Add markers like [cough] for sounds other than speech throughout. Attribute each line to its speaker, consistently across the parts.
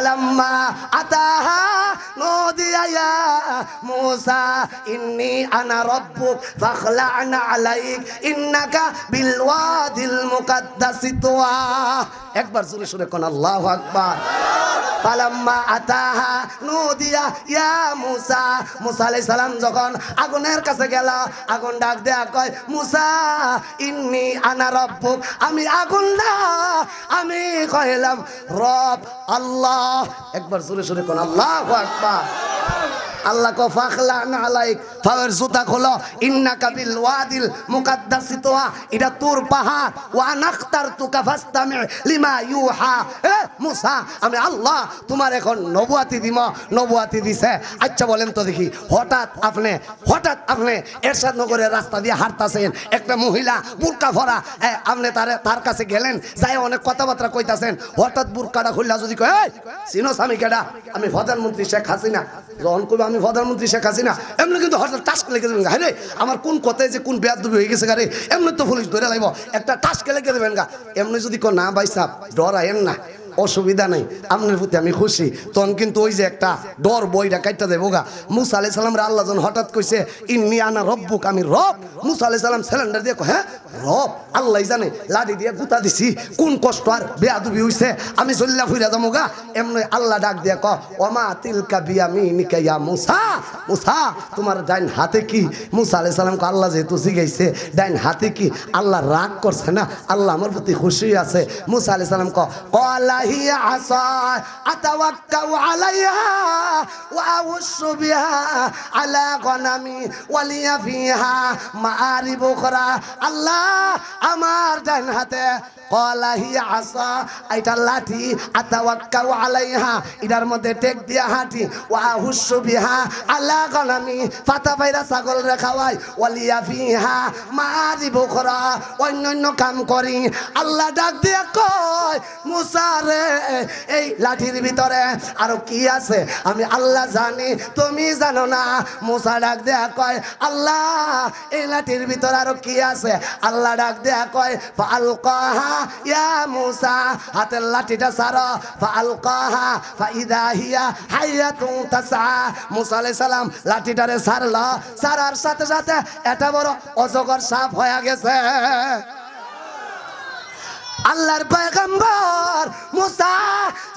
Speaker 1: لما أتاها نودي يا موسى إني أنا ربك فاخلعنا عليك إنك بالوادي المقدس طوى أكبر سورة شركنا الله أكبر পালাম্মা আতাহা নদিয়া ইয়া মুসা মুসা আলাই সালাম যখন আগুনের কাছে গেল আগুন ডাক দেয়া কয় মুসা ইন্নি আনা রব্বুক আমি আগুন না আমি কহিলাম রব আল্লাহ একবার সুরে সুরে কোন আল্লাহ আকবার আল্লাহ কো ফাখলা না আলাইক ফাওয়ের জুতা খোলো ইন্না বিল ওয়াদিল মুকাদ্দাসি তোয়া এটা তোর পাহাড় ওয়া নাখতার তুকা ফাস্তামি লিমা ইউহা এ মুসা আমি আল্লাহ তোমার এখন নবুয়াতি দিম নবুয়াতি দিছে আচ্ছা বলেন তো দেখি হঠাৎ আপনি হঠাৎ আপনি এরশাদ নগরের রাস্তা দিয়ে হাঁটতাছেন একটা মহিলা বুরকা ভরা আপনি তার তার কাছে গেলেন যাই অনেক কথাবার্তা কইতাছেন হঠাৎ বুরকাটা খুললা যদি কয় সিনো স্বামী কেডা আমি প্রধানমন্ত্রী শেখ হাসিনা যখন কইব আমি প্রধানমন্ত্রী শেখ হাসিনা এমনি কিন্তু হঠাৎ টাস্ক লেগে দেবেন হ্যাঁ রে আমার কোন কথায় যে কোন বেয়াদবি হয়ে গেছে গাড়ি এমনি তো ফুলিশ ধরে লাগবো একটা টাস্ক লেগে দেবেন গা এমনি যদি কো না ভাই সাহ আয়েন না অসুবিধা নাই আপনার প্রতি আমি খুশি তখন কিন্তু ওই যে একটা ডর বইটা কাটতে দেবো গা মুসা আলি সাল্লামরা আল্লাহ হঠাৎ কইছে ইন্নি আনা রব্বুক আমি রব মুসা আলি সালাম সিলিন্ডার দিয়ে হ্যাঁ রব আল্লাহ জানে লাডি দিয়ে গুতা দিছি কোন কষ্ট আর বেয়াদুবি হইছে আমি চল্লা ফুইরা যাবো গা এমনি আল্লাহ ডাক দিয়ে ক অমা তিলকা আমি নিকাইয়া মুসা মুসা তোমার ডাইন হাতে কি মুসা আলি কো আল্লাহ যেহেতু শিখাইছে ডাইন হাতে কি আল্লাহ রাগ করছে না আল্লাহ আমার প্রতি খুশি আছে মুসা আলি সাল্লাম কলা هي عصاي أتوكأ عليها وأوش بها على غنمي ولي فيها مآرب أخرى الله أمار ডান হাতে কলা হিয়া আসা এটা লাঠি আতাওয়াক্কাউ আলাইহা এটার মধ্যে টেক দিয়া হাঁটি ওয়া হুসু বিহা আল্লাহ গলামি ফাতা পায়রা ছাগল রে খাওয়াই ওয়ালিয়া ফিহা মারি বুখরা অন্য অন্য কাম করি আল্লাহ ডাক দিয়া কয় মুসা রে এই লাঠির ভিতরে আরো কি আছে আমি আল্লাহ জানি তুমি জানো না মুসা ডাক দেয়া কয় আল্লাহ এই লাঠির ভিতরে আরো কি আছে আল্লাহ ডাক দেয়া কয় আল কহা ইয়া মুসা হাতের লাঠিটা সারো ফালকাহা ফাইদা হিয়া হাইয়াতুন তাসা মুসা আলাইহিস সালাম লাঠিটারে সারলো সারার সাথে সাথে এটা বড় অজগর সাপ হয়ে গেছে আল্লাহর পয়গম্বর মুসা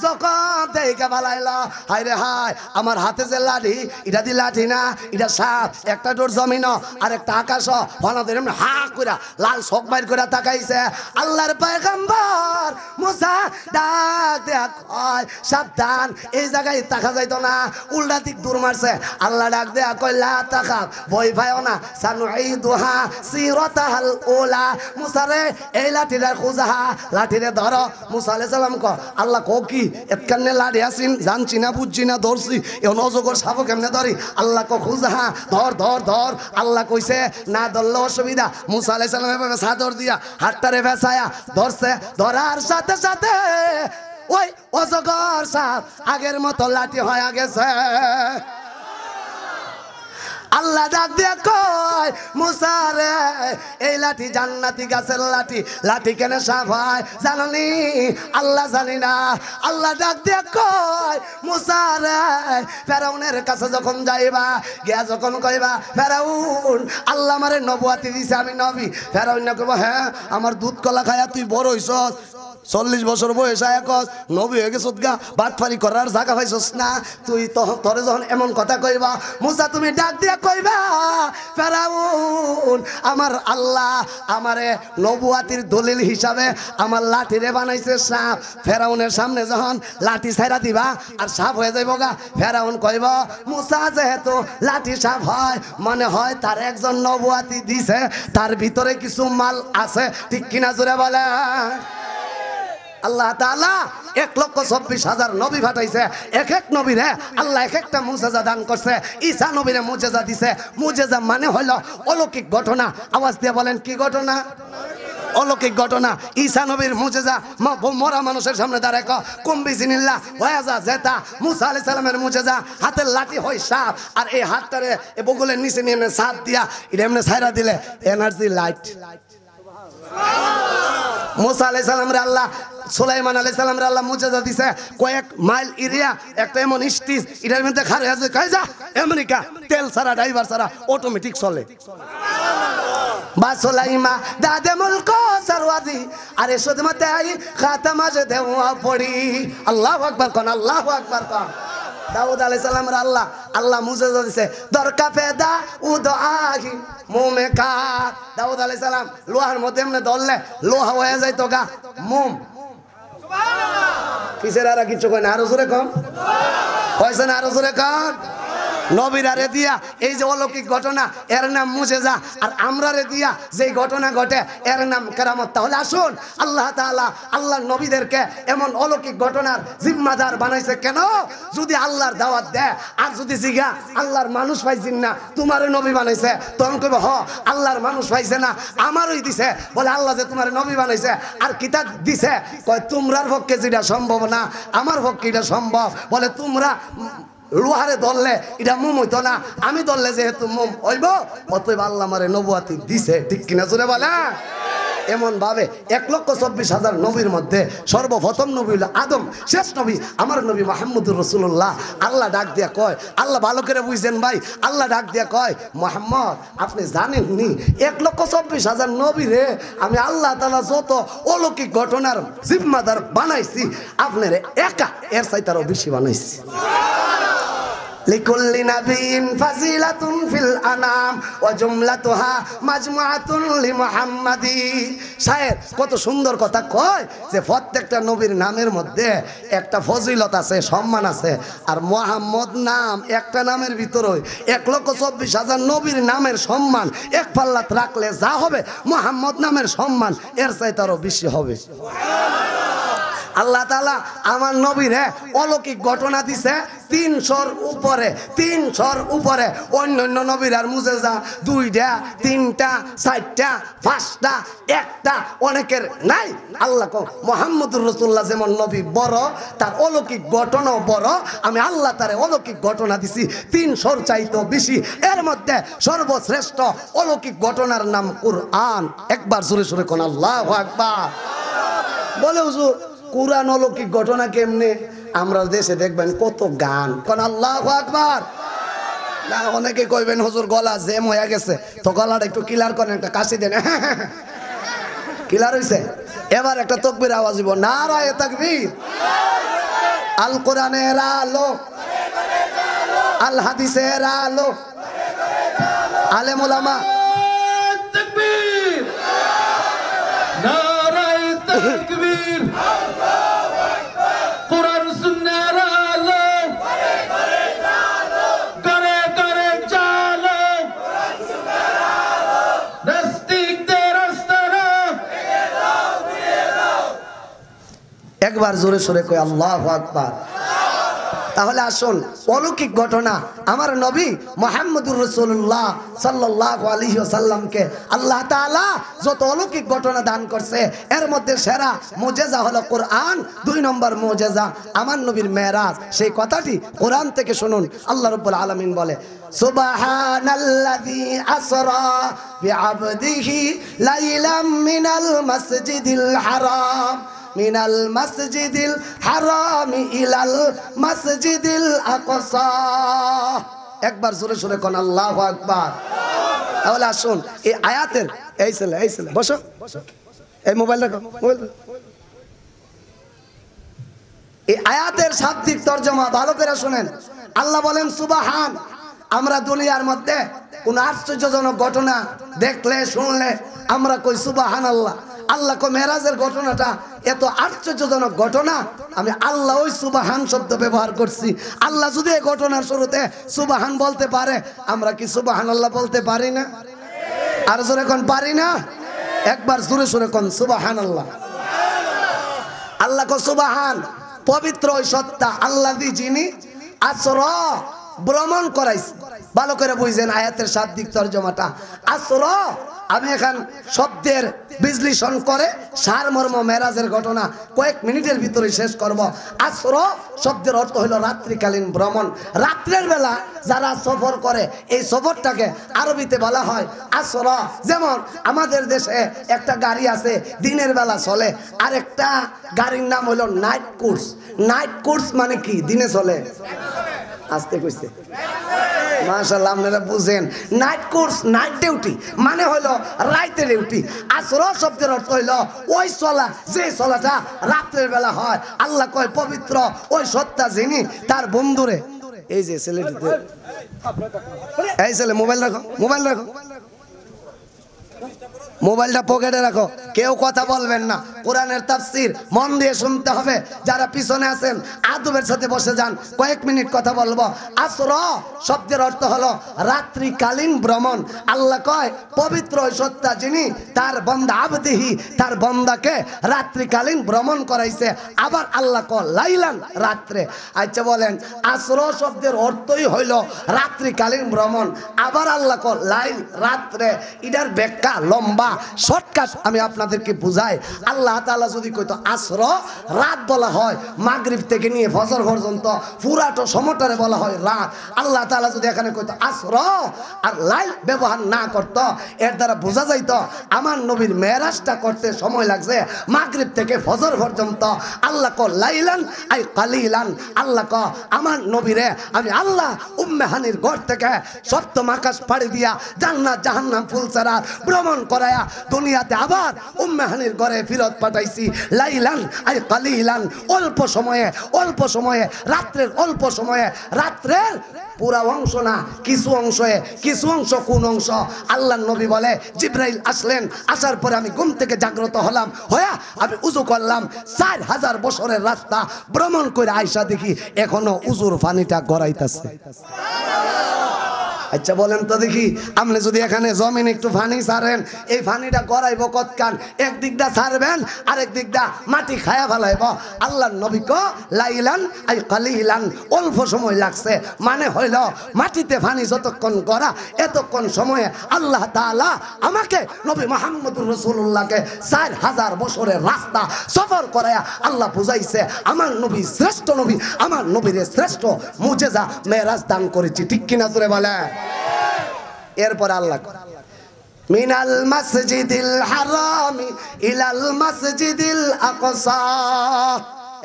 Speaker 1: যখন দেখে বালাইল হাই রে হাই আমার হাতে যে লাঠি এটা দি লাঠি না এটা সাপ একটা ডোর জমিন আর একটা আকাশ ফলাদের হা কইরা লাল শোক বাইর করে তাকাইছে আল্লাহর পয়গম্বর মুসা ডাক দেয়া কয় সাবধান এই জায়গায় তাকা যাইতো না উল্টা দিক দূর মারছে আল্লাহ ডাক দেয়া কইলা লা তাকা বই ভাইও না সানু এই দোহা সিরতাহাল ওলা মুসারে এই লাঠিটার খোঁজাহা লাঠিরে ধরো মুসা আলাই সালাম ক আল্লাহ ক কি এতকান্নে লাঠি আসিন জানছি না বুঝছি না ধরছি এ নজগর সাপ কেমনে ধরি আল্লাহ ক খুঁজা হ্যাঁ, ধর ধর ধর আল্লাহ কইছে না ধরলে অসুবিধা মুসা আলাই সালাম এভাবে সাদর দিয়া হাটটারে ভেসায়া ধরছে ধরার সাথে সাথে ওই অজগর সাপ আগের মতো লাঠি হয়ে গেছে ডাক দিয়ে কয় মুসারে এই লাঠি জান্নাতি গাছের লাঠি লাঠি কেন সাফায় জাননি আল্লাহ জানি না আল্লাহ ডাক দিয়ে কয় মুসারে ফেরাউনের কাছে যখন যাইবা গিয়া যখন কইবা ফেরাউন আল্লাহ আমারে নবুয়াতি দিছে আমি নবী ফেরাউন কইবা হ্যাঁ আমার দুধ কলা খায়া তুই বড় হইস চল্লিশ বছর বয়স একস নবী হয়ে গেছো গা বাটফারি করার জায়গা পাইছস না তুই তো তোরে যখন এমন কথা কইবা মুসা তুমি ডাক দিয়া কইবা ফেরাউন আমার আল্লাহ আমারে নবুয়াতির দলিল হিসাবে আমার রে বানাইছে সাপ ফেরাউনের সামনে যখন লাঠি ছাইরা দিবা আর সাপ হয়ে যাইব গা ফেরাউন কইব মুসা যেহেতু লাঠি সাপ হয় মনে হয় তার একজন নবুয়াতি দিছে তার ভিতরে কিছু মাল আছে ঠিক কিনা জোরে বলে আল্লাহ তালা এক লক্ষ চব্বিশ হাজার নবী ফাটাইছে এক এক নবীরে আল্লাহ এক একটা মুজেজা দান করছে ঈসা নবীরে মুজেজা দিছে মুজেজা মানে হইল অলৌকিক ঘটনা আওয়াজ দিয়ে বলেন কি ঘটনা অলৌকিক ঘটনা ঈশা নবীর মুজেজা মরা মানুষের সামনে দাঁড়ায় কুম্বি জিনিল্লা ওয়াজা জেতা মুসা আলি সালামের মুজেজা হাতের লাঠি হয় সাপ আর এই হাতটারে বগুলের নিচে নিয়ে সাপ দিয়া এটা এমনি সাইরা দিলে এনার্জি লাইট লাইট মোসা আলাই সালামরে আল্লাহ সোলাইমান আলাই সালামরে আল্লাহ মুজাজা দিছে কয়েক মাইল এরিয়া একটা এমন স্টিজ এটার মধ্যে খারে আছে কয়ে যা আমেরিকা তেল ছাড়া ড্রাইভার ছাড়া অটোমেটিক চলে পড়ি আল্লাহ আকবার কন আল্লাহ কন দাউদ আলাই সালামের আল্লাহ আল্লাহ মুজে দিছে দরকা পেদা উ দাহি মোমে কা দাউদ আলাই সালাম লোহার মধ্যে এমনি ধরলে লোহা হয়ে যায় তো গা মোম কিসের আর কিছু কয় না আরো জোরে কম কয়সে না আরো জোরে কম আরে দিয়া এই যে অলৌকিক ঘটনা এর নাম মুছে যা আর আমরা রে দিয়া যেই ঘটনা ঘটে এর নাম কেরামত তাহলে আসুন আল্লাহ তালা আল্লাহ নবীদেরকে এমন অলৌকিক ঘটনার জিম্মাদার বানাইছে কেন যদি আল্লাহর দাওয়াত দেয় আর যদি জিগা আল্লাহর মানুষ পাইছেন না তোমারও নবী বানাইছে তখন কবে হ আল্লাহর মানুষ পাইছে না আমারই দিছে বলে আল্লাহ যে তোমার নবী বানাইছে আর কিতাব দিছে কয় তোমরার পক্ষে যেটা সম্ভব না আমার পক্ষে এটা সম্ভব বলে তোমরা লোহারে ধরলে এটা মোম হইতো না আমি ধরলে যেহেতু মোম হইব অতএব আল্লাহ মারে নবুয়াতি দিছে ঠিক কিনা বলা বলে ভাবে এক লক্ষ চব্বিশ হাজার নবীর মধ্যে সর্বপ্রথম নবী হলো আদম শেষ নবী আমার নবী মাহমুদুর রসুল্লাহ আল্লাহ ডাক দিয়া কয় আল্লাহ ভালো করে বুঝছেন ভাই আল্লাহ ডাক দিয়া কয় মোহাম্মদ আপনি জানেননি এক লক্ষ চব্বিশ হাজার নবী রে আমি আল্লাহ তালা যত অলৌকিক ঘটনার জিম্মাদার বানাইছি আপনার একা এর চাইতারও বেশি বানাইছি লিকুল্লি নাবিন ফাজিলাতুন ফিল আনাম ওয়া জুমলাতুহা মাজমুআতুন কত সুন্দর কথা কয় যে প্রত্যেকটা নবীর নামের মধ্যে একটা ফজিলত আছে সম্মান আছে আর মোহাম্মদ নাম একটা নামের ভিতরে এক লক্ষ চব্বিশ হাজার নবীর নামের সম্মান এক পাল্লাত রাখলে যা হবে মোহাম্মদ নামের সম্মান এর চাইতে আরও বেশি হবে আল্লাহ তালা আমার নবীরে অলৌকিক ঘটনা দিছে তিনশোর উপরে তিনশোর উপরে অন্য অন্য আর মুজে যা দুইটা তিনটা চারটা পাঁচটা একটা অনেকের নাই আল্লাহ মোহাম্মদুর রসুল্লাহ যেমন নবী বড় তার অলৌকিক ঘটনাও বড় আমি আল্লাহ তারে অলৌকিক ঘটনা দিছি তিন স্বর চাইতো বেশি এর মধ্যে সর্বশ্রেষ্ঠ অলৌকিক ঘটনার নাম কুরআন একবার জোরে সুরে কোন আল্লাহ একবার বলে হুজুর কোরআন অলৌকিক ঘটনা কেমনে আমরা দেশে দেখবেন কত গান কোন আল্লাহ আকবার না অনেকে কইবেন হজুর গলা জেম হয়ে গেছে তো গলাটা একটু কিলার করেন একটা কাশি দেন কিলার [laughs] হয়েছে এবার একটা তকবির আওয়াজ দিব না রায় তাকবির আল কোরআনের আলো আল হাদিসের আলো আলেমুলামা একবার জোরে সরে কয় আল্লাহ আকবার তাহলে আসুন অলৌকিক ঘটনা আমার নবী মোহাম্মদুর রসুল্লাহ সাল্লাহ আলী সাল্লামকে আল্লাহ তালা যত অলৌকিক ঘটনা দান করছে এর মধ্যে সেরা মোজেজা হলো কোরআন দুই নম্বর মোজেজা আমার নবীর মেয়েরাজ সেই কথাটি কোরআন থেকে শুনুন আল্লাহ রব্বুল আলমিন বলে সুবাহানাল্লাযী মিনাল মসজিদিল হারাম ইলাল মসজিদিল আকসা একবার জোরে জোরে কোন আল্লাহ আকবার তাহলে আসুন এই আয়াতের এই ছেলে এই ছেলে বসো এই মোবাইল রাখো মোবাইল এই আয়াতের শাব্দিক তর্জমা ভালো করে শুনেন আল্লাহ বলেন সুবাহান আমরা দুনিয়ার মধ্যে কোন আশ্চর্যজনক ঘটনা দেখলে শুনলে আমরা কই সুবাহান আল্লাহ আল্লাহ কো মেহরাজের ঘটনাটা এত আশ্চর্যজনক ঘটনা আমি আল্লাহ ওই সুবাহান শব্দ ব্যবহার করছি আল্লাহ যদি এই ঘটনার শুরুতে সুবাহান বলতে পারে আমরা কি সুবাহান আল্লাহ বলতে পারি না আর জোরে কোন পারি না একবার জোরে সুরে কোন সুবাহান আল্লাহ আল্লাহ কো সুবাহান পবিত্র ওই সত্তা আল্লাহ যিনি আচর ভ্রমণ করাইছে ভালো করে বুঝছেন আয়াতের শাব্দিক তর্জমাটা আসর আমি এখন শব্দের বিশ্লেষণ করে সারমর্ম মেরাজের ঘটনা কয়েক মিনিটের ভিতরে শেষ করব আসর শব্দের অর্থ হলো রাত্রিকালীন ভ্রমণ রাত্রের বেলা যারা সফর করে এই সফরটাকে আরবিতে বলা হয় আসর যেমন আমাদের দেশে একটা গাড়ি আছে দিনের বেলা চলে আর একটা গাড়ির নাম হলো নাইট কোর্স নাইট কোর্স মানে কি দিনে চলে আসতে কইছে মাশাল্লাহ আপনারা বুঝেন নাইট কোর্স নাইট ডিউটি মানে হলো রাইতে ডিউটি আসর শব্দের অর্থ হইল ওই চলা যে চলাটা রাত্রের বেলা হয় আল্লাহ কয় পবিত্র ওই সত্তা যিনি তার বন্ধুরে এই যে ছেলেটিতে এই ছেলে মোবাইল রাখো মোবাইল রাখো মোবাইলটা পকেটে রাখো কেউ কথা বলবেন না কোরআনের তাফসির মন দিয়ে শুনতে হবে যারা পিছনে আছেন আদবের সাথে বসে যান কয়েক মিনিট কথা বলবো আসর শব্দের অর্থ হলো রাত্রিকালীন ভ্রমণ আল্লাহ কয় পবিত্র সত্তা যিনি তার বন্দা আবদেহি তার বন্দাকে রাত্রিকালীন ভ্রমণ করাইছে আবার আল্লাহ কয় লাইলান রাত্রে আচ্ছা বলেন আসর শব্দের অর্থই হইল রাত্রিকালীন ভ্রমণ আবার আল্লাহ কয় লাইল রাত্রে ইডার ব্যাখ্যা লম্বা শর্টকাট আমি আপনাদেরকে বুঝাই আল্লাহ তালা যদি কইতো আশ্র রাত বলা হয় মাগরীব থেকে নিয়ে ফজর পর্যন্ত পুরাটো সমটারে বলা হয় রাত আল্লাহ তালা যদি এখানে কইতো আশ্র আর লাই ব্যবহার না করত এর দ্বারা বোঝা যাইত আমার নবীর মেয়েরাজটা করতে সময় লাগছে মাগরীব থেকে ফজর পর্যন্ত আল্লাহ ক লাইলান আই কালিলান আল্লাহ ক আমার নবীরে আমি আল্লাহ উম্মেহানির ঘর থেকে সপ্তম আকাশ পাড়ি দিয়া জান্নাত জাহান্নাম ফুলসারা ভ্রমণ করায় পাঠায়া দুনিয়াতে আবার উম্মাহানির ঘরে ফিরত পাঠাইছি লাইলান আই কালিলান অল্প সময়ে অল্প সময়ে রাত্রের অল্প সময়ে রাত্রের পুরা অংশ না কিছু অংশে কিছু অংশ কোন অংশ আল্লাহ নবী বলে জিব্রাইল আসলেন আসার পরে আমি ঘুম থেকে জাগ্রত হলাম হয়া আমি উজু করলাম চার হাজার বছরের রাস্তা ভ্রমণ করে আইসা দেখি এখনো উজুর পানিটা গড়াইতেছে আচ্ছা বলেন তো দেখি আপনি যদি এখানে জমিন একটু ফানি সারেন এই ফানিটা গড়াইব কতকান একদিকটা সারবেন আরেক দিকটা মাটি খায়া ফেলাইব আল্লাহ নবীক লাইলান আই কালিলান অল্প সময় লাগছে মানে হইল মাটিতে ফানি যতক্ষণ গড়া এতক্ষণ সময়ে আল্লাহ তালা আমাকে নবী মোহাম্মদুর রসুল্লাহকে চার হাজার বছরের রাস্তা সফর করায়া আল্লাহ বুঝাইছে আমার নবী শ্রেষ্ঠ নবী আমার নবীরে শ্রেষ্ঠ মুজেজা মেয়েরাজ দান করেছি ঠিক কিনা জোরে বলেন এরপর আল্লাহ মিনাল মসজিদিল হারামি ইলাল মসজিদিল আকসা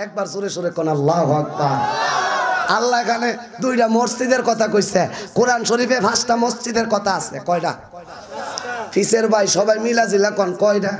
Speaker 1: একবার সুরে সুরে কোন আল্লাহ আকবার আল্লাহ এখানে দুইটা মসজিদের কথা কইছে কোরআন শরীফে পাঁচটা মসজিদের কথা আছে কয়টা ফিসের ভাই সবাই মিলাজিলা কন কয়টা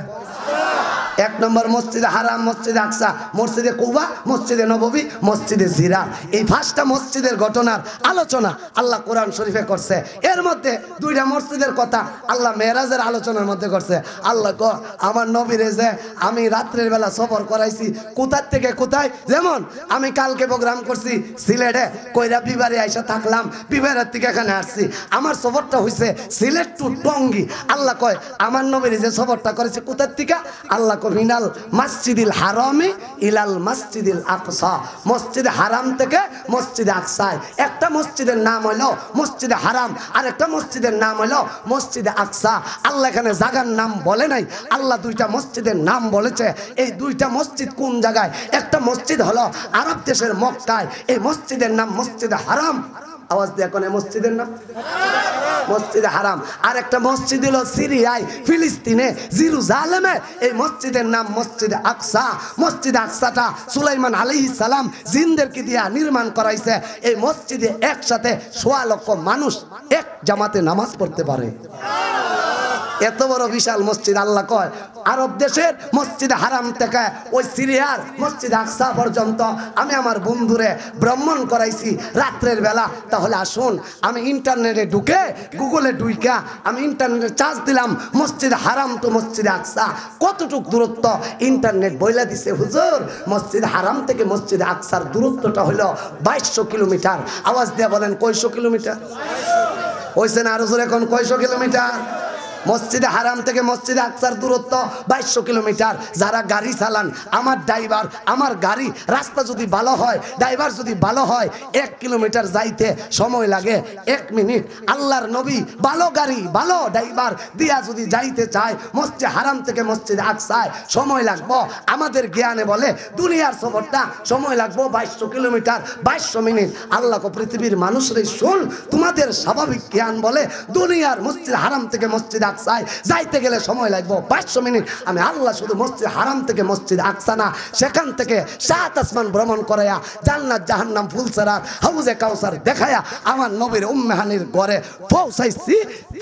Speaker 1: এক নম্বর মসজিদে হারাম মসজিদে আকসা মসজিদে কুবা মসজিদে নববী মসজিদে জিরা এই পাঁচটা মসজিদের ঘটনার আলোচনা আল্লাহ কোরআন শরীফে করছে এর মধ্যে দুইটা মসজিদের কথা আল্লাহ মেয়েরাজের আলোচনার মধ্যে করছে আল্লাহ ক আমার নবীরে যে আমি রাত্রের বেলা সফর করাইছি কোথার থেকে কোথায় যেমন আমি কালকে প্রোগ্রাম করছি সিলেটে কইরা বিবারে আইসা থাকলাম বিবারের থেকে এখানে আসছি আমার সফরটা হয়েছে সিলেট টু টঙ্গি আল্লাহ কয় আমার নবীরে যে সফরটা করেছে কোথার থেকে আল্লাহ কয় মিনাল মসজিদিল হারামে ইলাল মসজিদুল আকসা মসজিদ হারাম থেকে মসজিদ আকসায় একটা মসজিদের নাম হলো মসজিদে হারাম আর একটা মসজিদের নাম হলো মসজিদে আকসা আল্লাহ এখানে জাগার নাম বলে নাই আল্লাহ দুইটা মসজিদের নাম বলেছে এই দুইটা মসজিদ কোন জায়গায় একটা মসজিদ হলো আরব দেশের মক্কায় এই মসজিদের নাম মসজিদে হারাম আওয়াজ দিয়ে এখন মসজিদের নাম মসজিদে হারাম আর একটা মসজিদ হলো সিরিয়ায় ফিলিস্তিনে জিরু জালেমে এই মসজিদের নাম মসজিদে আকসা মসজিদ আকসাটা সুলাইমান আলী সালাম জিন্দেরকে দিয়া নির্মাণ করাইছে এই মসজিদে একসাথে সোয়া লক্ষ মানুষ এক জামাতে নামাজ পড়তে পারে এত বড় বিশাল মসজিদ আল্লাহ কয় আরব দেশের মসজিদ হারাম থেকে ওই সিরিয়ার মসজিদ আকসা পর্যন্ত আমি আমার বন্ধুরে ভ্রমণ করাইছি রাত্রের বেলা তাহলে আসুন আমি ইন্টারনেটে ঢুকে গুগলে ঢুইকা আমি ইন্টারনেটে চার্জ দিলাম মসজিদ হারাম তো মসজিদ আকসা কতটুক দূরত্ব ইন্টারনেট বইলা দিছে হুজুর মসজিদ হারাম থেকে মসজিদ আকসার দূরত্বটা হলো বাইশশো কিলোমিটার আওয়াজ দিয়ে বলেন কয়শো কিলোমিটার হয়েছে না আরো এখন কয়শো কিলোমিটার মসজিদে হারাম থেকে মসজিদে আকসার দূরত্ব বাইশশো কিলোমিটার যারা গাড়ি চালান আমার ড্রাইভার আমার গাড়ি রাস্তা যদি ভালো হয় ড্রাইভার যদি ভালো হয় এক কিলোমিটার যাইতে সময় লাগে এক মিনিট আল্লাহর নবী ভালো গাড়ি ভালো ড্রাইভার দিয়া যদি যাইতে চায় মসজিদ হারাম থেকে মসজিদে আকসায় সময় লাগবো আমাদের জ্ঞানে বলে দুনিয়ার সফরটা সময় লাগবো বাইশশো কিলোমিটার বাইশশো মিনিট আল্লাহ পৃথিবীর মানুষরাই শুন তোমাদের স্বাভাবিক জ্ঞান বলে দুনিয়ার মসজিদ হারাম থেকে মসজিদে আকসায় যাইতে গেলে সময় লাগবো পাঁচশো মিনিট আমি আল্লাহ শুধু মসজিদ হারাম থেকে মসজিদ আকসানা সেখান থেকে সাত আসমান ভ্রমণ করাইয়া জান্নার জাহান্নাম ফুলসারার হাউজে কাউসার দেখায়া আমার নবীর উম্মেহানির গড়ে পৌঁছাইছি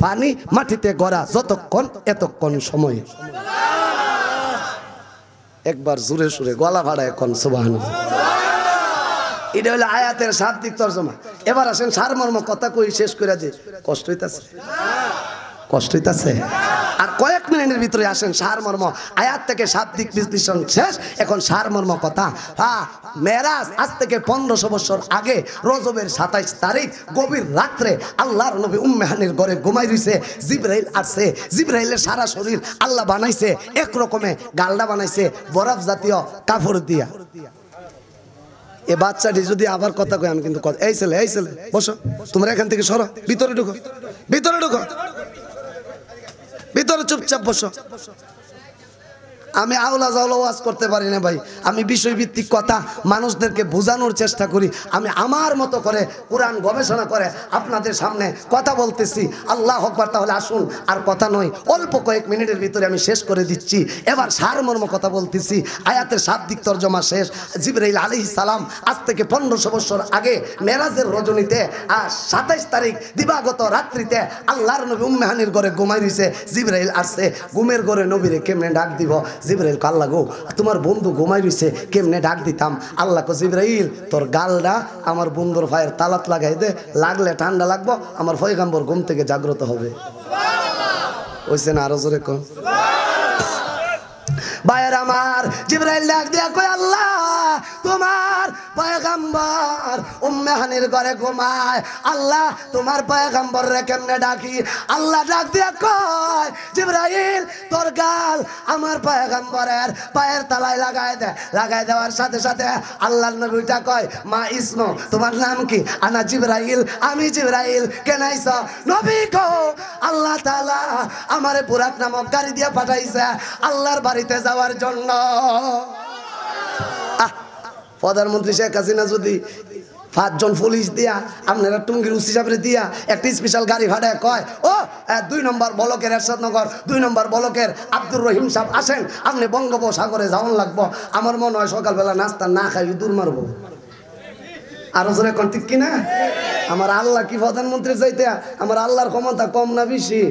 Speaker 1: পানি মাটিতে গড়া যতক্ষণ এতক্ষণ সময়ে একবার জুরে সুরে গলা ভাড়া এখন সুবাহ এটা হলো আয়াতের শাব্দিক তর্জমা এবার আসেন সারমর্ম কথা কই শেষ করে যে কষ্ট হইতাছে কষ্ট হইতাছে আর কয়েক মিনিটের ভিতরে আসেন সার মর্ম আয়াত থেকে শাব্দিক বিশ্লেষণ শেষ এখন সার মর্ম কথা হ্যাঁ মেরাজ আজ থেকে পনেরোশো বছর আগে রজবের সাতাইশ তারিখ গভীর রাত্রে আল্লাহর নবী উম্মেহানের ঘরে ঘুমাই রয়েছে জিব্রাইল আসছে জিব্রাইলের সারা শরীর আল্লাহ বানাইছে এক রকমে গালডা বানাইছে বরফ জাতীয় কাপড় দিয়া এ বাচ্চাটি যদি আবার কথা কয় আমি কিন্তু এই ছেলে এই ছেলে বসো তোমরা এখান থেকে সরো ভিতরে ঢুকো ভিতরে ঢুকো ভিতরে চুপচাপ বসো আমি আওলা জাওলা ওয়াজ করতে পারি না ভাই আমি বিষয়ভিত্তিক কথা মানুষদেরকে বোঝানোর চেষ্টা করি আমি আমার মতো করে কোরআন গবেষণা করে আপনাদের সামনে কথা বলতেছি আল্লাহ হকবার তাহলে আসুন আর কথা নয় অল্প কয়েক মিনিটের ভিতরে আমি শেষ করে দিচ্ছি এবার সারমর্ম কথা বলতেছি আয়াতের শাব্দিক তর্জমা শেষ জিবরাইল আলী সালাম আজ থেকে পনেরোশো বছর আগে মেরাজের রজনীতে আর সাতাইশ তারিখ দিবাগত রাত্রিতে আল্লাহর নবী উম্মেহানির ঘরে ঘুমাই দিছে জিবরাইল আসছে ঘুমের ঘরে নবীরে কেমনে ডাক দিব জিব্রাইল আল্লাহ গো তোমার বন্ধু ঘুমাই রয়েছে কেমনে ডাক দিতাম আল্লাহ কো জিব্রাইল তোর গালডা আমার বন্ধুর ভাইয়ের তালাত লাগাই দে লাগলে ঠান্ডা লাগবো আমার ফয়গাম্বর ঘুম থেকে জাগ্রত হবে ওইসে না আরো জোরে কম বায়ের আমার জিব্রাইল ডাক দিয়া কয় আল্লাহ তোমার পয়গাম্বর উম্মেহানির ঘরে ঘুমায় আল্লাহ তোমার পয়গাম্বর রে কেমনে ডাকি আল্লাহ ডাক দিয়া কয় জিব্রাইল তোর গাল আমার পয়গাম্বরের পায়ের তালায় লাগায় দে লাগায় দেওয়ার সাথে সাথে আল্লাহর নবীটা কয় মা ইসমো তোমার নাম কি আনা জিব্রাইল আমি জিব্রাইল কেনাইছ নবী কো আল্লাহ তাআলা আমারে বুরাক নামক গাড়ি দিয়া পাঠাইছে আল্লাহর বাড়িতে যা যাওয়ার জন্য প্রধানমন্ত্রী শেখ হাসিনা যদি পাঁচজন পুলিশ দিয়া আপনারা টুঙ্গির উচিত সাবরে দিয়া একটি স্পেশাল গাড়ি ভাড়া কয় ও দুই নম্বর বলকের এরশাদনগর দুই নম্বর বলকের আব্দুর রহিম সাহেব আসেন আপনি বঙ্গোপসাগরে যাওয়ান লাগবো আমার মনে হয় সকালবেলা নাস্তা না খাই দূর মারব আরো জোরে কন ঠিক কিনা আমার আল্লাহ কি প্রধানমন্ত্রী চাইতে আমার আল্লাহর ক্ষমতা কম না বেশি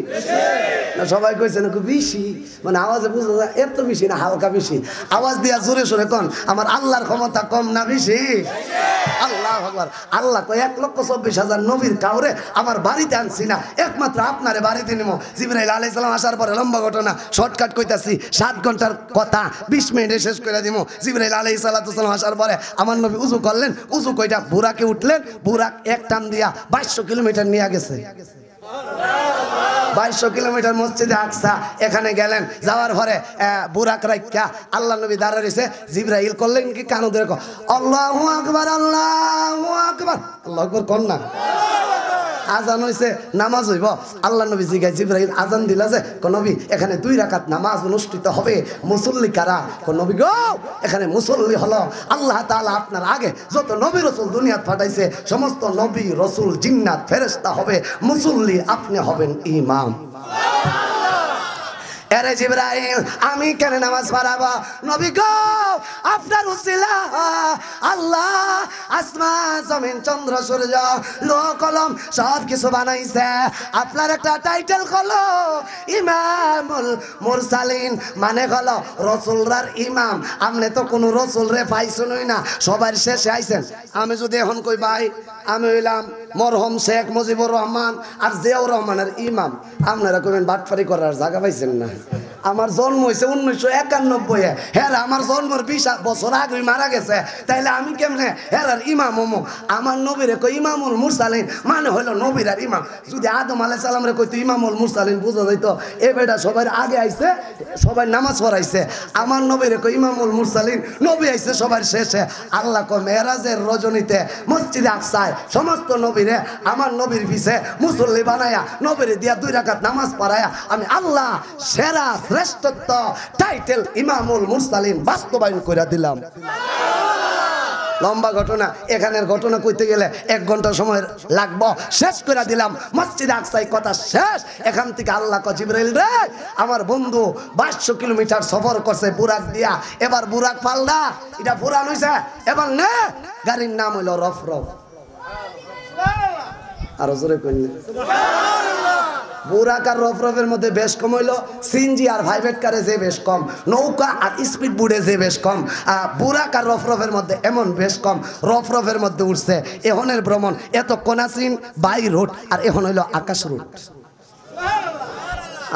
Speaker 1: না সবাই কইছে না বেশি মানে আওয়াজে বুঝা যায় এত বেশি না হালকা বেশি আওয়াজ দিয়া জোরে শুনে কন আমার আল্লাহর ক্ষমতা কম না বেশি আল্লাহ ভগবান আল্লাহ কয় এক লক্ষ চব্বিশ হাজার নবীর কাউরে আমার বাড়িতে আনছি না একমাত্র আপনারে বাড়িতে নিব জিবরাইল আলাই সালাম আসার পরে লম্বা ঘটনা শর্টকাট কইতাছি সাত ঘন্টার কথা বিশ মিনিটে শেষ করে দিব জিবরাইল আলাই সালাম আসার পরে আমার নবী উজু করলেন উজু কইটা বুরাকে উঠলেন বুরাক এক টান দিয়া বাইশশো কিলোমিটার নিয়ে গেছে বাইশশো কিলোমিটার মসজিদে আকসা এখানে গেলেন যাওয়ার পরে বুরাক রাইকা আল্লাহ নবী দাঁড়া রয়েছে জিব্রাহিল করলেন কি কানু দেখো আল্লাহ আকবর আল্লাহ আকবর আল্লাহ কন্যা না আজান হয়েছে নামাজ হইব আল্লাহ নবী জিগাই জিব্রাহিম আজান দিলা যে নবী এখানে দুই রাকাত নামাজ অনুষ্ঠিত হবে মুসল্লি কারা নবী গো এখানে মুসল্লি হলো আল্লাহ তালা আপনার আগে যত নবী রসুল দুনিয়াত ফাটাইছে সমস্ত নবী রসুল জিন্নাত ফেরেস্তা হবে মুসল্লি আপনি হবেন ইমাম এরে জিব্রাহিম আমি কেন নামাজ পড়াবো নবী গো আপনার উসিলা আল্লাহ আসমান জমিন চন্দ্র সূর্য লোহ কলম সব কিছু বানাইছে আপনার একটা টাইটেল হলো ইমামুল মুরসালিন মানে হলো রসুলরার ইমাম আপনি তো কোনো রসুল রে পাইছুনই না সবার শেষে আইছেন আমি যদি এখন কই ভাই আমি হইলাম মরহম শেখ মুজিবুর রহমান আর জিয়াউর রহমানের ইমাম আপনারা কবেন বাটফারি করার জায়গা পাইছেন না আমার জন্ম হয়েছে উনিশশো একানব্বই হ্যাঁ আমার জন্মের বিশ বছর আগে মারা গেছে তাইলে আমি কেমনে হ্যাঁ ইমাম অমুক আমার নবীরে কই ইমামুল মুরসালিন মানে হলো নবীর আর ইমাম যদি আদম আলাই সালামরে কইতো ইমামুল মুরসালিন বোঝা যাইতো এ বেটা সবার আগে আইছে সবাই নামাজ পড়াইছে আমার নবীরে কই ইমামুল মুরসালিন নবী আইছে সবার শেষে আল্লাহ ক মেয়েরাজের রজনীতে মসজিদে আকসায় সমস্ত নবীরে আমার নবীর পিছে মুসল্লি বানায়া নবীরে দিয়া দুই রাকাত নামাজ পড়ায়া আমি আল্লাহ সেরা শ্রেষ্ঠত্ব টাইটেল ইমামুল মুসালিম বাস্তবায়ন করে দিলাম লম্বা ঘটনা এখানের ঘটনা করতে গেলে এক ঘন্টা সময় লাগবো শেষ করে দিলাম মসজিদ আকসাই কথা শেষ এখান থেকে আল্লাহ রেল রে আমার বন্ধু বাইশশো কিলোমিটার সফর করছে বুরাক দিয়া এবার বুরাক পাল্লা এটা পুরান হয়েছে এবং না গাড়ির নাম হইল রফ রফ আরো জোরে করলেন বুড়াকার রফরফের মধ্যে বেশ কম হইলো সিনজি আর ভাইভেট কারে যে বেশ কম নৌকা আর স্পিড বুড়ে যে বেশ কম বুড়াকার রফরফের মধ্যে এমন বেশ কম রফরফের মধ্যে উঠছে এহনের ভ্রমণ এত কোনাসিন বাই রোড আর এখন হইলো আকাশ রুট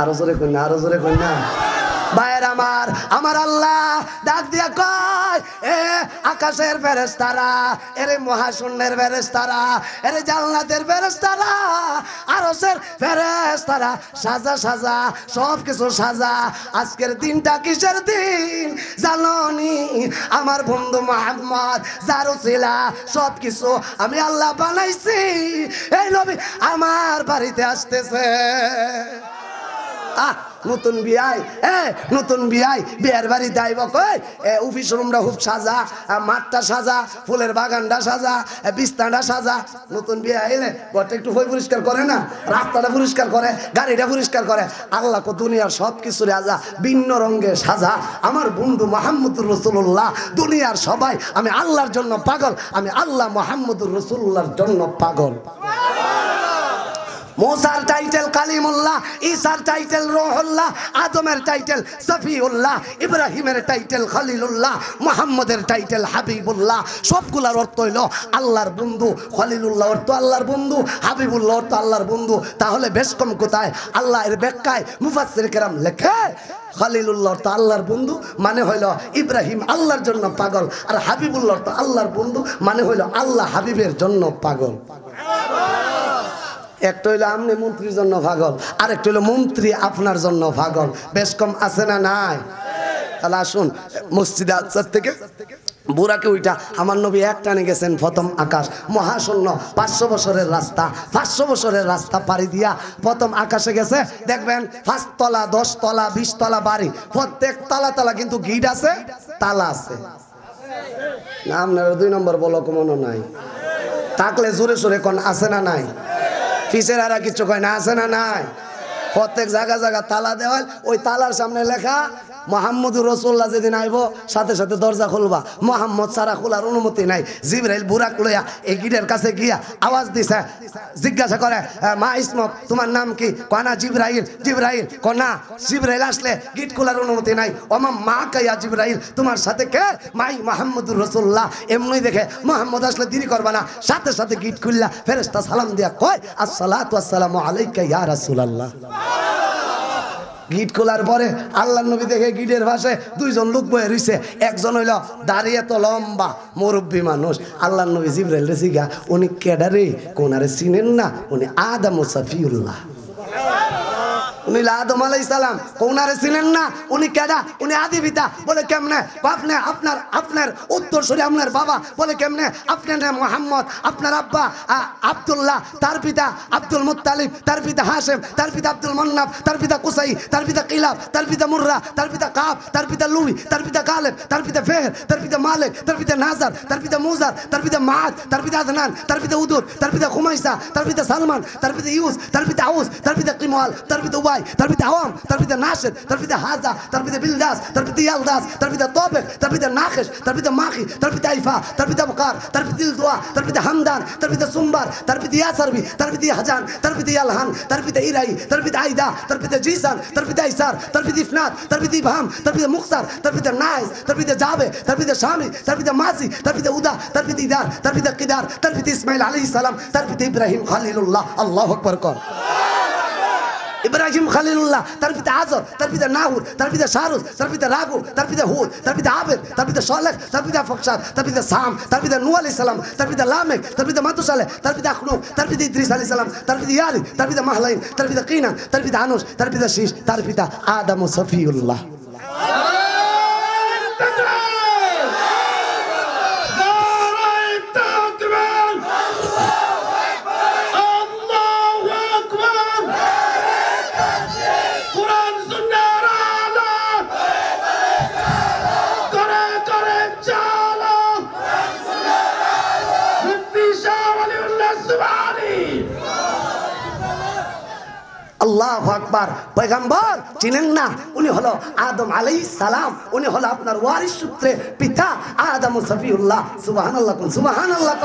Speaker 1: আরো জোরে কন্যা আরো জোরে কন্যা বাইর আমার আমার আল্লাহ ডাক দিয়া কয় এ আকাশের ফেরেস্তারা এরে মহাশূন্যের ফেরেস্তারা এরে জান্নাতের ফেরেস্তারা আরসের ফেরেস্তারা সাজা সাজা সব কিছু সাজা আজকের দিনটা কিসের দিন জানি আমার বন্ধু মোহাম্মদ জারু ছিলা সব কিছু আমি আল্লাহ বানাইছি এই নবী আমার বাড়িতে আসতেছে আহ নতুন বিয়াই হ্যাঁ নতুন বিয়াই বিয়ের বাড়ি দাইব কই এ অফিস রুমটা খুব সাজা মাঠটা সাজা ফুলের বাগানটা সাজা বিস্তানটা সাজা নতুন বিয়া আইলে ঘরটা একটু হই পরিষ্কার করে না রাস্তাটা পরিষ্কার করে গাড়িটা পরিষ্কার করে আল্লাহ কো দুনিয়ার সব কিছু রাজা ভিন্ন রঙে সাজা আমার বন্ধু মোহাম্মদুর রসুল্লাহ দুনিয়ার সবাই আমি আল্লাহর জন্য পাগল আমি আল্লাহ মোহাম্মদুর রসুল্লাহর জন্য পাগল মোসার টাইটেল কালিমুল্লাহ ইসার টাইটেল রোহুল্লাহ আদমের টাইটেল সফিউল্লাহ ইব্রাহিমের টাইটেল খলিলুল্লাহ মোহাম্মদের টাইটেল হাবিবুল্লাহ সবগুলার অর্থ হইল আল্লাহর বন্ধু খলিলুল্লাহ অর্থ আল্লাহর বন্ধু হাবিবুল্লাহ অর্থ আল্লাহর বন্ধু তাহলে বেশ কম কোথায় আল্লাহ এর ব্যাখ্যায় মুফাসির কেরাম লেখে খালিলুল্লাহ তো আল্লাহর বন্ধু মানে হইল ইব্রাহিম আল্লাহর জন্য পাগল আর হাবিবুল্লাহ তো আল্লাহর বন্ধু মানে হইল আল্লাহ হাবিবের জন্য পাগল একটা হইলো আপনি মন্ত্রীর জন্য ভাগল আর একটা হইলো মন্ত্রী আপনার জন্য ভাগল বেশ কম আছে না নাই তাহলে আসুন মসজিদ আচ্ছার থেকে বুড়াকে ওইটা আমার নবী এক টানে গেছেন প্রথম আকাশ মহাশূন্য পাঁচশো বছরের রাস্তা পাঁচশো বছরের রাস্তা পাড়ি দিয়া প্রথম আকাশে গেছে দেখবেন পাঁচতলা দশতলা বিশতলা বাড়ি প্রত্যেক তলা তলা কিন্তু গিট আছে তালা আছে না আপনার দুই নম্বর বলো কোনো নাই থাকলে জোরে সোরে কোন আছে না নাই ফিসের আর কিছু কয় না আছে না নাই প্রত্যেক জায়গা জায়গা তালা দেওয়াল ওই তালার সামনে লেখা মোহাম্মদুর রসুল্লাহ যেদিন আইব সাথে সাথে দরজা খুলবা মোহাম্মদ সারা খোলার অনুমতি নাই জিবরাইল বুরাক লইয়া এই গিটের কাছে গিয়া আওয়াজ দিছে জিজ্ঞাসা করে মা ইসমক তোমার নাম কি কনা জিব্রাইল জিব্রাইল কনা জিব্রাইল আসলে গিট খোলার অনুমতি নাই অমা মা কাইয়া জিব্রাইল তোমার সাথে কে মাই মোহাম্মদুর রসুল্লাহ এমনি দেখে মোহাম্মদ আসলে দেরি করবা না সাথে সাথে গিট খুললা ফেরেস্তা সালাম দিয়া কয় আসসালাম আসসালামু আলাইকা ইয়া আল্লাহ গিট খোলার পরে আল্লাহ নবী দেখে গিটের পাশে দুইজন লোক বয়ে রইছে একজন হইল দাঁড়িয়ে তো লম্বা মুরব্বী মানুষ আল্লাহ নবী জিব্রাইল রেসিগা উনি কেডারে কোনারে চিনেন না উনি আদা মুসাফিউল্লাহ উনি আদম আলাই ছিলেন না উনি কেডা আদি পিতা বলে কেমনে আপনার আপনার উত্তরসূরি আপনার বাবা হাসেম তার পিতা আব্দুল মন্নাফ তার পিতা কুসাই তার পিতা কাপ তার লুই তার পিতা কালেব তার তার পিতা মালেক তার পিতা নাজার তার পিতা মুজার তার পিতা মাহাদ তার পিতা আদনান সালমান তার পিতা ইউস তার পিতা আউস তার পিতা কিমওয়াল তার পিতা উবাই নাই তার ভিতরে আওয়াম তার ভিতরে নাসের তার ভিতরে হাজা তার ভিতরে বিলদাস তার ভিতরে ইয়ালদাস তার ভিতরে طابق তার ভিতরে নাখশ তার ভিতরে মাখি তার ভিতরে আইফা তার ভিতরে বকার তার ভিতরে দোয়া তার ভিতরে হামদান তার ভিতরে সুম্বার তার ভিতরে ইয়াসারবি তার ভিতরে হাজান তার ভিতরে ইয়ালহান তার ভিতরে ইরাই তার ভিতরে আইদা তার ভিতরে জিসান তার ভিতরে আইসার তার ভিতরে ইফনাত তার ভিতরে ইবহাম তার ভিতরে মুখসার তার ভিতরে নাইস তার ভিতরে জাবে তার ভিতরে শামি তার ভিতরে মাসি তার ভিতরে উদা তার ভিতরে ইদার তার ভিতরে কিদার তার ভিতরে ইসমাইল আলাইহিস সালাম তার ভিতরে ইব্রাহিম খলিলুল্লাহ আল্লাহু আকবার কর ইব্রাহিম খালিলুল্লাহ তার পিতা আজর তার পিতা নাহুর তার পিতা শাহরুজ তার পিতা রাগু তার পিতা হুর তার পিতা আবেদ তার পিতা সলেখ তার পিতা ফকসাদ তার পিতা সাম তার পিতা নু আলি সালাম তার পিতা লামেক তার পিতা মাতুস আলহ তার পিতা আখনুক তার পিতা ইদ্রিস আলি সালাম তার পিতা ইয়ালি তার পিতা মাহলাইন তার পিতা কিনা তার পিতা আনুস তার পিতা শীষ তার পিতা আদম সফিউল্লাহ আল্লাহ আকবার পয়গাম্বর চিনেন না উনি হলো আদম আলাই সালাম উনি হলো আপনার ওয়ারিস সূত্রে পিতা আদম সফিউল্লাহ সুবাহান আল্লাহ সুবাহান আল্লাহ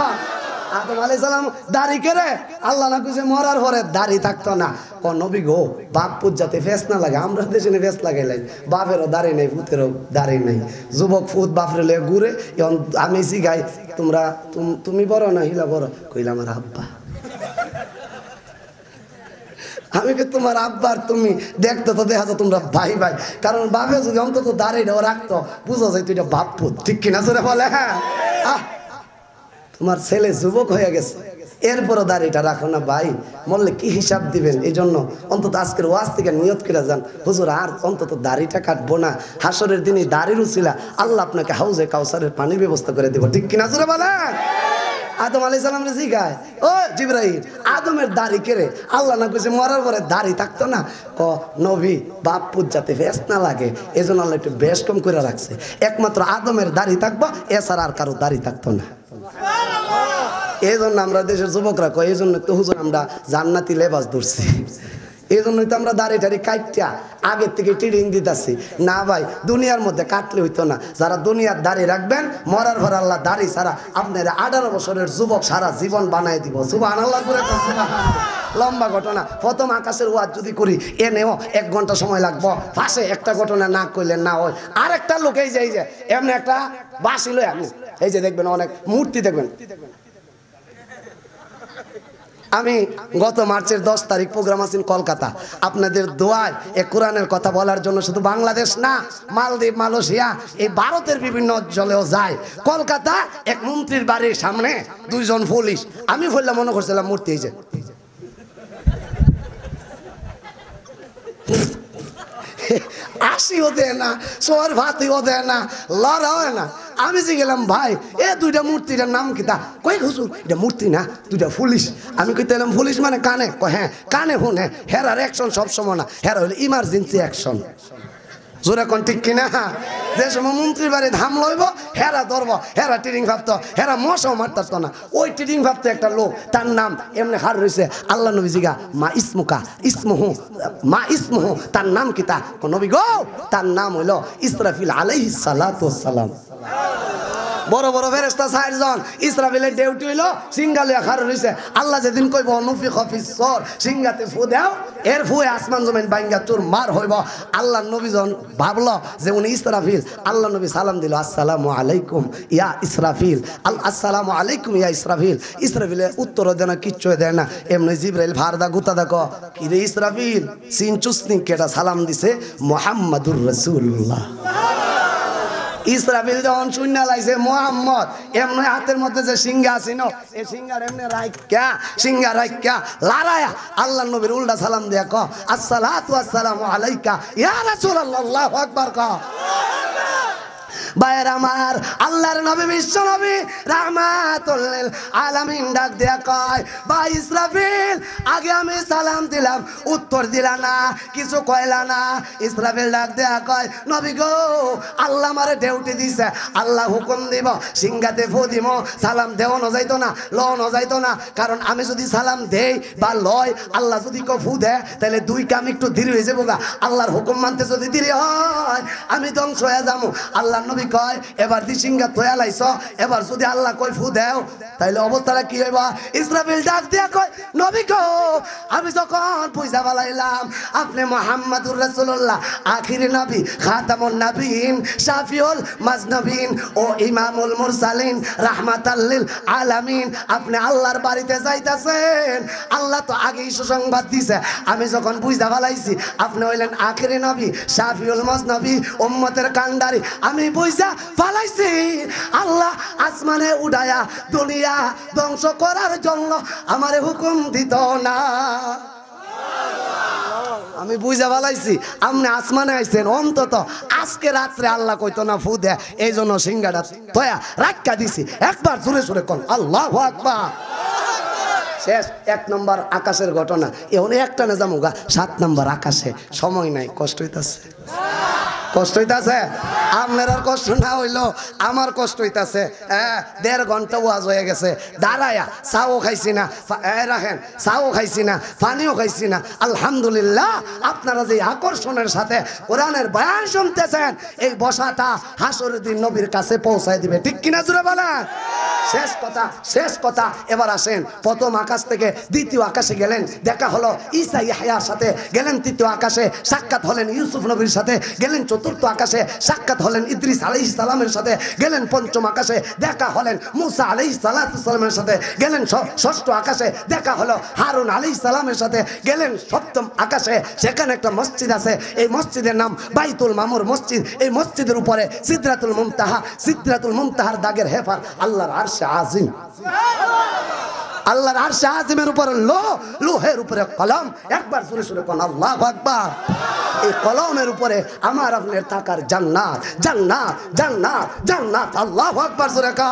Speaker 1: আদম আলাই সালাম দাড়ি কেড়ে আল্লাহ না কিছু মরার পরে দাড়ি থাকতো না ও নবী গো বাপ পূজাতে ফেস না লাগে আমরা দেশে ফেস লাগাইলাই বাপেরও দাড়ি নেই পুতেরও দাড়ি নেই যুবক ফুত বাপরে লয়ে ঘুরে আমি শিখাই তোমরা তুমি বড় না হিলা বড় কইলা আমার আব্বা আমি কি তোমার আব্বার তুমি দেখতো তো দেখা তোমরা ভাই ভাই কারণ বাপে যদি অন্তত দাঁড়িয়ে রাখতো বুঝো যে তুই এটা বাপ্পু ঠিক কিনা সরে বলে হ্যাঁ তোমার ছেলে যুবক হয়ে গেছে এরপরও দাঁড়িয়েটা রাখো না ভাই মল্লে কি হিসাব দিবেন এই জন্য অন্তত আজকের ওয়াজ থেকে নিয়ত করে যান হুজুর আর অন্তত দাঁড়িটা কাটবো না হাসরের দিনে দাড়ির উচিলা আল্লাহ আপনাকে হাউজে কাউসারের পানির ব্যবস্থা করে দেবো ঠিক কিনা জোরে বলেন আদম আলি রে জিগায় ও জিব্রাহিম আদমের দাড়ি কেড়ে আল্লাহ না কইছে মরার পরে দাড়ি থাকতো না ক নভি বাপ যাতে ভেস না লাগে এজন্য আল্লাহ একটু বেশ কম করে রাখছে একমাত্র আদমের দাড়ি থাকবো এছাড়া আর কারো দাড়ি থাকতো না এই জন্য আমরা দেশের যুবকরা কয় এই জন্য তো হুজুর আমরা জান্নাতি লেবাস ধরছি এই জন্যই তো আমরা দাঁড়িয়ে টাড়ি কাটটা আগের থেকে ট্রেনিং দিতেছি না ভাই দুনিয়ার মধ্যে কাটলে হইতো না যারা দুনিয়ার দাঁড়িয়ে রাখবেন মরার ভর আল্লাহ দাঁড়িয়ে সারা আপনার আঠারো বছরের যুবক সারা জীবন বানাই দিব সুবাহ আল্লাহ করে লম্বা ঘটনা প্রথম আকাশের ওয়াজ যদি করি এ নেও এক ঘন্টা সময় লাগবো ফাঁসে একটা ঘটনা না করলে না হয় আর একটা লোক এই যে এমনি একটা বাসিল এই যে দেখবেন অনেক মূর্তি দেখবেন আমি গত মার্চের দশ তারিখ প্রোগ্রাম আছেন কলকাতা আপনাদের দোয়ায় এ কোরআনের কথা বলার জন্য শুধু বাংলাদেশ না মালদ্বীপ মালয়েশিয়া এই ভারতের বিভিন্ন অঞ্চলেও যায় কলকাতা এক মন্ত্রীর বাড়ির সামনে দুইজন পুলিশ আমি বললাম মনে করছিলাম মূর্তি যে [laughs] আশিও দেয় না সোয়ার ভাতিও দেয় না লড়া হয় না আমি যে গেলাম ভাই এ দুইটা মূর্তিটার নাম কি তা কই হুসুর এটা মূর্তি না দুইটা পুলিশ আমি কইতে এলাম পুলিশ মানে কানে ক হ্যাঁ কানে হুন হ্যাঁ হেরার অ্যাকশন সবসময় না হেরা হলে ইমার্জেন্সি অ্যাকশন জোরে কোন ঠিক কিনা যে সময় মন্ত্রীর বাড়ি ধাম লইব হেরা ধরব হেরা ট্রেনিং ভাবত হেরা মশাও মারতাস না ওই ট্রেনিং ভাবত একটা লোক তার নাম এমনি হার রয়েছে আল্লাহ নবী জিগা মা ইসমুকা ইসমুহ মা ইসমুহ তার নাম কি তা নবী গো তার নাম হইল ইসরাফিল আলাইহিস সালাতু ওয়াস সালাম বড় বড় ফেরেস্তা চারজন ইসরাফিলের ডেউটি হইল সিঙ্গালিয়া খার হইছে আল্লাহ যেদিন কইব অনুফি খফি সর সিঙ্গাতে ফু দেও এর ফু আসমান জমিন বাঙ্গা তোর মার হইব আল্লাহ নবীজন ভাবল যে উনি ইসরাফিল আল্লাহ নবী সালাম দিল আসসালামু আলাইকুম ইয়া ইসরাফিল আল আসসালামু আলাইকুম ইয়া ইসরাফিল ইসরাফিল উত্তর দেয় না কিচ্ছু দেয় না এমনি জিব্রাইল ভারদা গুতা দেখো কি রে ইসরাফিল সিনচুসনি কেটা সালাম দিছে মোহাম্মদুর রসুল্লাহ ইসরাফিল যখন শূন্য লাগছে মোহাম্মদ এমনি হাতের মধ্যে যে আছে আসিন এ সিঙ্গার এমনি রাইকা সিঙ্গা রাইকা লারায়া আল্লাহ নবীর উল্টা সালাম দিয়া ক আসসালাতু আসসালামু আলাইকা ইয়ার আসল আল্লাহ আকবর ক বায়ের আমার আল্লাহর নবী বিশ্ব নবী রাহমাতুল্লিল আলামিন ডাক দেয়া কয় বা ইসরাফিল আগে আমি সালাম দিলাম উত্তর দিলা না কিছু কয়লা না ইসরাফিল ডাক দেয়া কয় নবী গো আল্লাহ আমারে ডিউটি দিছে আল্লাহ হুকুম দিব সিংহাতে ফু দিব সালাম দেওয়ানো যাইতো না লওয়ানো যাইতো না কারণ আমি যদি সালাম দেই বা লয় আল্লাহ যদি কো ফু দেয় তাহলে দুই কাম একটু ধীরে হয়ে যাবো গা আল্লাহর হুকুম মানতে যদি ধীরে হয় আমি ধ্বংস হয়ে যাবো আল্লাহ নবী কয় এবার দিশিঙ্গা তোয়া লাইছ এবার যদি আল্লাহ ফু দেও তাইলে অবস্থাটা কি হইবা ইসরাফিল ডাক দিয়া কয় নবী আমি যখন পয়সা বালাইলাম আপনি মোহাম্মদুর রাসূলুল্লাহ নবী খাতামুন নবীন শাফিউল মাজনবীন ও ইমামুল মুরসালিন আলামিন আপনি আল্লাহর বাড়িতে যাইতাছেন আল্লাহ তো আগেই সুসংবাদ দিছে আমি যখন বুঝতে ফেলাইছি আপনি হইলেন আখেরি নবী শাফিউল মজনবী উম্মতের কান্দারি আমি বুঝ পয়সা ফালাইছি আল্লাহ আসমানে উডায়া দুনিয়া ধ্বংস করার জন্য আমারে হুকুম দিত না আমি বুঝে ভালাইছি আপনি আসমানে আইছেন অন্তত আজকে রাত্রে আল্লাহ কইতো না ফু দে এই জন্য সিঙ্গাটা তয়া রাখা দিছি একবার সুরে সুরে কল আল্লাহ শেষ এক নম্বর আকাশের ঘটনা এখন একটা না যামুগা সাত নম্বর আকাশে সময় নাই কষ্ট হইতাছে কষ্ট হইতাছে আপনার আর কষ্ট না হইলো আমার কষ্ট হইতাছে হ্যাঁ দেড় ঘন্টা ওয়াজ হয়ে গেছে দাঁড়ায়া চাও খাইছি না রাখেন চাও খাইছি না পানিও খাইছি না আলহামদুলিল্লাহ আপনারা যে আকর্ষণের সাথে কোরআনের বয়ান শুনতেছেন এই বসাটা হাসরের দিন নবীর কাছে পৌঁছায় দিবে ঠিক কিনা জুড়ে বলেন শেষ কথা শেষ কথা এবার আসেন প্রথম আকাশ থেকে দ্বিতীয় আকাশে গেলেন দেখা হলো ইসা ইয়াহিয়ার সাথে গেলেন তৃতীয় আকাশে সাক্ষাৎ হলেন ইউসুফ নবীর সাথে গেলেন চতুর্থ আকাশে সাক্ষাৎ হলেন ইদ্রিস আলি ইসালামের সাথে গেলেন পঞ্চম আকাশে দেখা হলেন মুসা আলি ইসালামের সাথে গেলেন ষষ্ঠ আকাশে দেখা হলো হারুন আলি ইসালামের সাথে গেলেন সপ্তম আকাশে সেখানে একটা মসজিদ আছে এই মসজিদের নাম বাইতুল মামুর মসজিদ এই মসজিদের উপরে সিদ্ধাতুল মুমতাহা সিদ্ধাতুল মুমতাহার দাগের হেফার আল্লাহর আরশে আজিম আল্লাহর আর আজিমের উপরে লো লোহের উপরে কলম একবার শুনে শুনে কোন আল্লাহ একবার এই কলমের উপরে আমার আপনার থাকার জান্নাত জান্নাত জান্নাত জান্নাত আল্লাহ একবার সুরে কা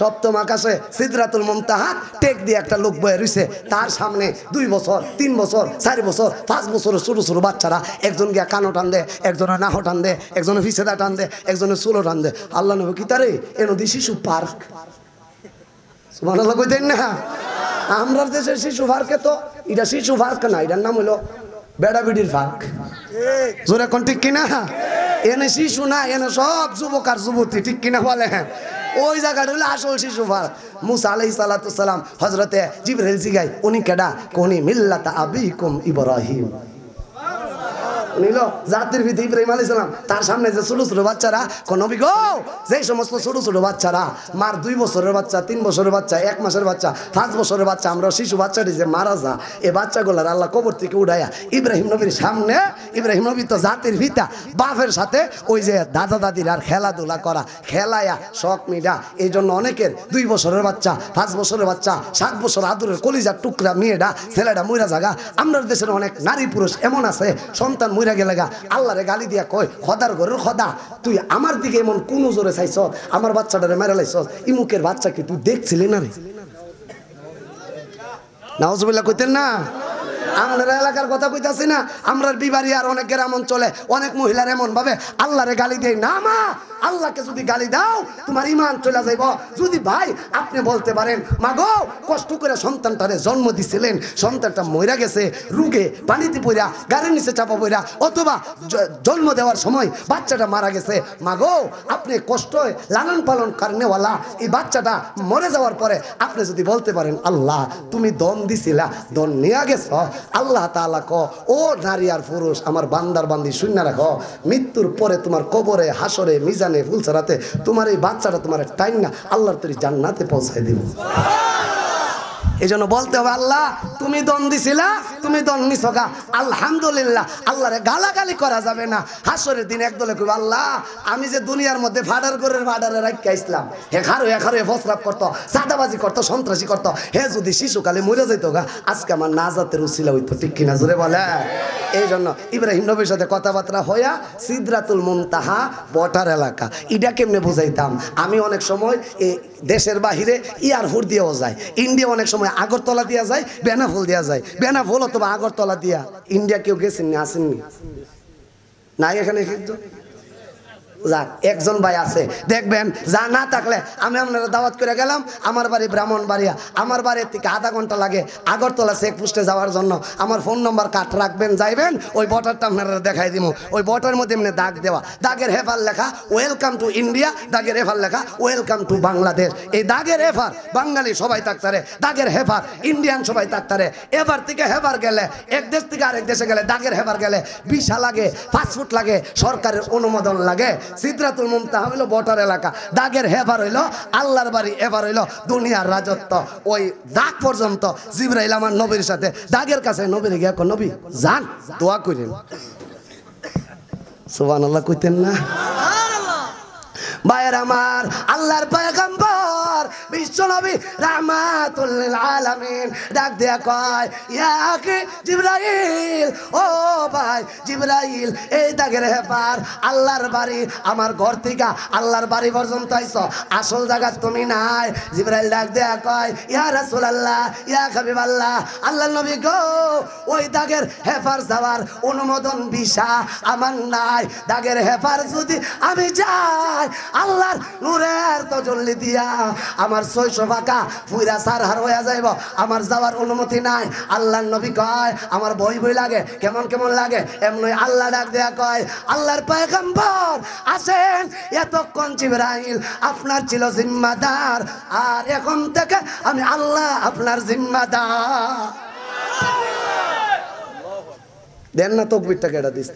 Speaker 1: সপ্তম আকাশে সিদ্ধাতুল মমতাহাত টেক দিয়ে একটা লোক বয়ে রয়েছে তার সামনে দুই বছর তিন বছর চারি বছর পাঁচ বছরের ছোটো ছোটো বাচ্চারা একজন গিয়া কানো টান দে একজনে নাহ টান দে একজনে ফিসেদা টান দে একজনে চুলো টান দে আল্লাহ নবী কি তারে এনদি শিশু পার্ক সুবহানাল্লাহ কইতেন না আমরার দেশের শিশু পার্কে তো এটা শিশু পার্ক না এটার নাম হলো বেড়াবিড়ির পার্ক জোরে কোন ঠিক কিনা এনে শিশু না এনে সব যুবক আর যুবতী ঠিক কিনা বলে ওই জায়গাটা হলো আসল শিশু পার্ক মুসা আলহি সালাম হজরতে রেলসি গাই উনি কেডা কোনি মিল্লাতা আবিকুম ইব্রাহিম নিল জাতির ভিত্তি ইব্রাহিম আলী সালাম তার সামনে যে ছোটো ছোটো বাচ্চারা কোনো বিগ যে সমস্ত ছোটো ছোটো বাচ্চারা মার দুই বছরের বাচ্চা তিন বছরের বাচ্চা এক মাসের বাচ্চা পাঁচ বছরের বাচ্চা আমরা শিশু বাচ্চাটি যে মারা যা এই বাচ্চাগুলার আল্লাহ কবর থেকে উঠাইয়া ইব্রাহিম নবীর সামনে ইব্রাহিম নবী তো জাতির ভিতা বাফের সাথে ওই যে দাদা দাদির আর খেলাধুলা করা খেলায়া শখ মিডা এই জন্য অনেকের দুই বছরের বাচ্চা পাঁচ বছরের বাচ্চা সাত বছর আদুরের কলিজার টুকরা মেয়েডা ছেলেটা ময়রা জাগা আমরা দেশের অনেক নারী পুরুষ এমন আছে সন্তান ময়রা কইরা গেলে গা আল্লাহরে গালি দিয়া কয় খদার ঘরের খদা তুই আমার দিকে এমন কোন জোরে চাইছ আমার বাচ্চাটারে মেরা লাইছ ইমুকের বাচ্চাকে তুই দেখছিলি না রে নাওজবিল্লা কইতেন না আমরা এলাকার কথা কইতাছি না আমরার বিবাড়ি আর অনেক গ্রাম অঞ্চলে অনেক মহিলার এমন ভাবে আল্লাহরে গালি দেয় না মা আল্লাহকে যদি গালি দাও তোমার ইমান চলে যাইব যদি ভাই আপনি বলতে পারেন মা গো কষ্ট করে সন্তানটারে জন্ম দিছিলেন সন্তানটা মইরা গেছে রুগে পানিতে পইরা গাড়ির নিচে চাপা পইরা অথবা জন্ম দেওয়ার সময় বাচ্চাটা মারা গেছে মা গো আপনি কষ্ট লালন পালন কারণেওয়ালা এই বাচ্চাটা মরে যাওয়ার পরে আপনি যদি বলতে পারেন আল্লাহ তুমি দন দিছিলা দন নিয়ে গেছ আল্লাহ তালা ক ও নারী আর পুরুষ আমার বান্দার বান্দি শূন্য রাখ মৃত্যুর পরে তোমার কবরে হাসরে মিজানে ফুলসারাতে তোমার এই বাচ্চাটা তোমার টাইম না আল্লাহর তৈরি জান্নাতে পৌঁছায় দিব এই জন্য বলতে হবে আল্লাহ তুমি দন দিছিলা তুমি দন নিছকা আলহামদুলিল্লাহ আল্লাহরে গালাগালি করা যাবে না হাসরের দিন একদলে কইব আল্লাহ আমি যে দুনিয়ার মধ্যে ফাডার করে ফাডারে রাখিয়া ইসলাম হে খারো হে খারো হে ফসরাপ করতো সাদাবাজি করতো সন্ত্রাসী করতো হে যদি শিশুকালে মরে যেত গা আজকে আমার নাজাতের উচিলা হইতো ঠিক কিনা জোরে বলে এই জন্য ইব্রাহিম নবীর সাথে কথাবার্তা হইয়া সিদ্রাতুল মুমতাহা বটার এলাকা এটা কেমনে বুঝাইতাম আমি অনেক সময় এই দেশের বাহিরে ইয়ারফুট দিয়েও যায় ইন্ডিয়া অনেক সময় আগরতলা দিয়া যায় বেনাফুল দিয়া যায় বেনাফুল অথবা আগরতলা দিয়া ইন্ডিয়া কেউ গেছেন আসেননি নাই এখানে কিন্তু যান একজন ভাই আছে দেখবেন যা না থাকলে আমি আপনারা দাওয়াত করে গেলাম আমার বাড়ি ব্রাহ্মণবাড়িয়া আমার বাড়ির থেকে আধা ঘন্টা লাগে আগরতলা চেক পোস্টে যাওয়ার জন্য আমার ফোন নম্বর কাঠ রাখবেন যাইবেন ওই বটারটা আপনারা দেখাই দিব ওই বটার মধ্যে এমনি দাগ দেওয়া দাগের হেফার লেখা ওয়েলকাম টু ইন্ডিয়া দাগের হেফার লেখা ওয়েলকাম টু বাংলাদেশ এই দাগের হেফার বাঙালি সবাই থাকতারে দাগের হেফার ইন্ডিয়ান সবাই থাকতারে এবার থেকে হেফার গেলে এক দেশ থেকে আরেক দেশে গেলে দাগের হেফার গেলে বিশা লাগে ফাস্টফুড লাগে সরকারের অনুমোদন লাগে সিদ্রাতুল মুমতা হইল বটার এলাকা দাগের হেফার হইল আল্লাহর বাড়ি এবার হইল দুনিয়ার রাজত্ব ওই দাগ পর্যন্ত জিব্রাইল আমার নবীর সাথে দাগের কাছে নবীর এখন নবী যান দোয়া করেন সুবান আল্লাহ কইতেন না হ্যাঁ। ভাইয়ের আমার আল্লাহর পয়গম্বর বিশ্বনবী রাহমাতুল আলামিন ডাক দেয়া কয় ইয়াকে জিব্রাইল ও ভাই জিব্রাইল এই দাগের হেপার আল্লাহর বাড়ি আমার ঘর থেকে আল্লাহর বাড়ি পর্যন্ত আইছ আসল জায়গা তুমি নাই জিব্রাইল ডাক দেয়া কয় ইয়া রাসূলুল্লাহ ইয়া হাবিবাল্লাহ আল্লাহ নবী গো ওই দাগের হেফার যাওয়ার অনুমোদন বিশা আমার নাই দাগের হেফার যদি আমি যাই আল্লাহর নূরের তজল্লি দিয়া আমার শৈশ ফাঁকা ফুইরা সার হার হইয়া যাইব আমার যাওয়ার অনুমতি নাই আল্লাহর নবী কয় আমার বই বই লাগে কেমন কেমন লাগে এমনি আল্লাহ ডাক দেয়া কয় আল্লাহর পায়গাম্বর আসেন এতক্ষণ জিব্রাহিল আপনার ছিল জিম্মাদার আর এখন থেকে আমি আল্লাহ আপনার জিম্মাদার দেন না তকবিরটাকে এটা দিস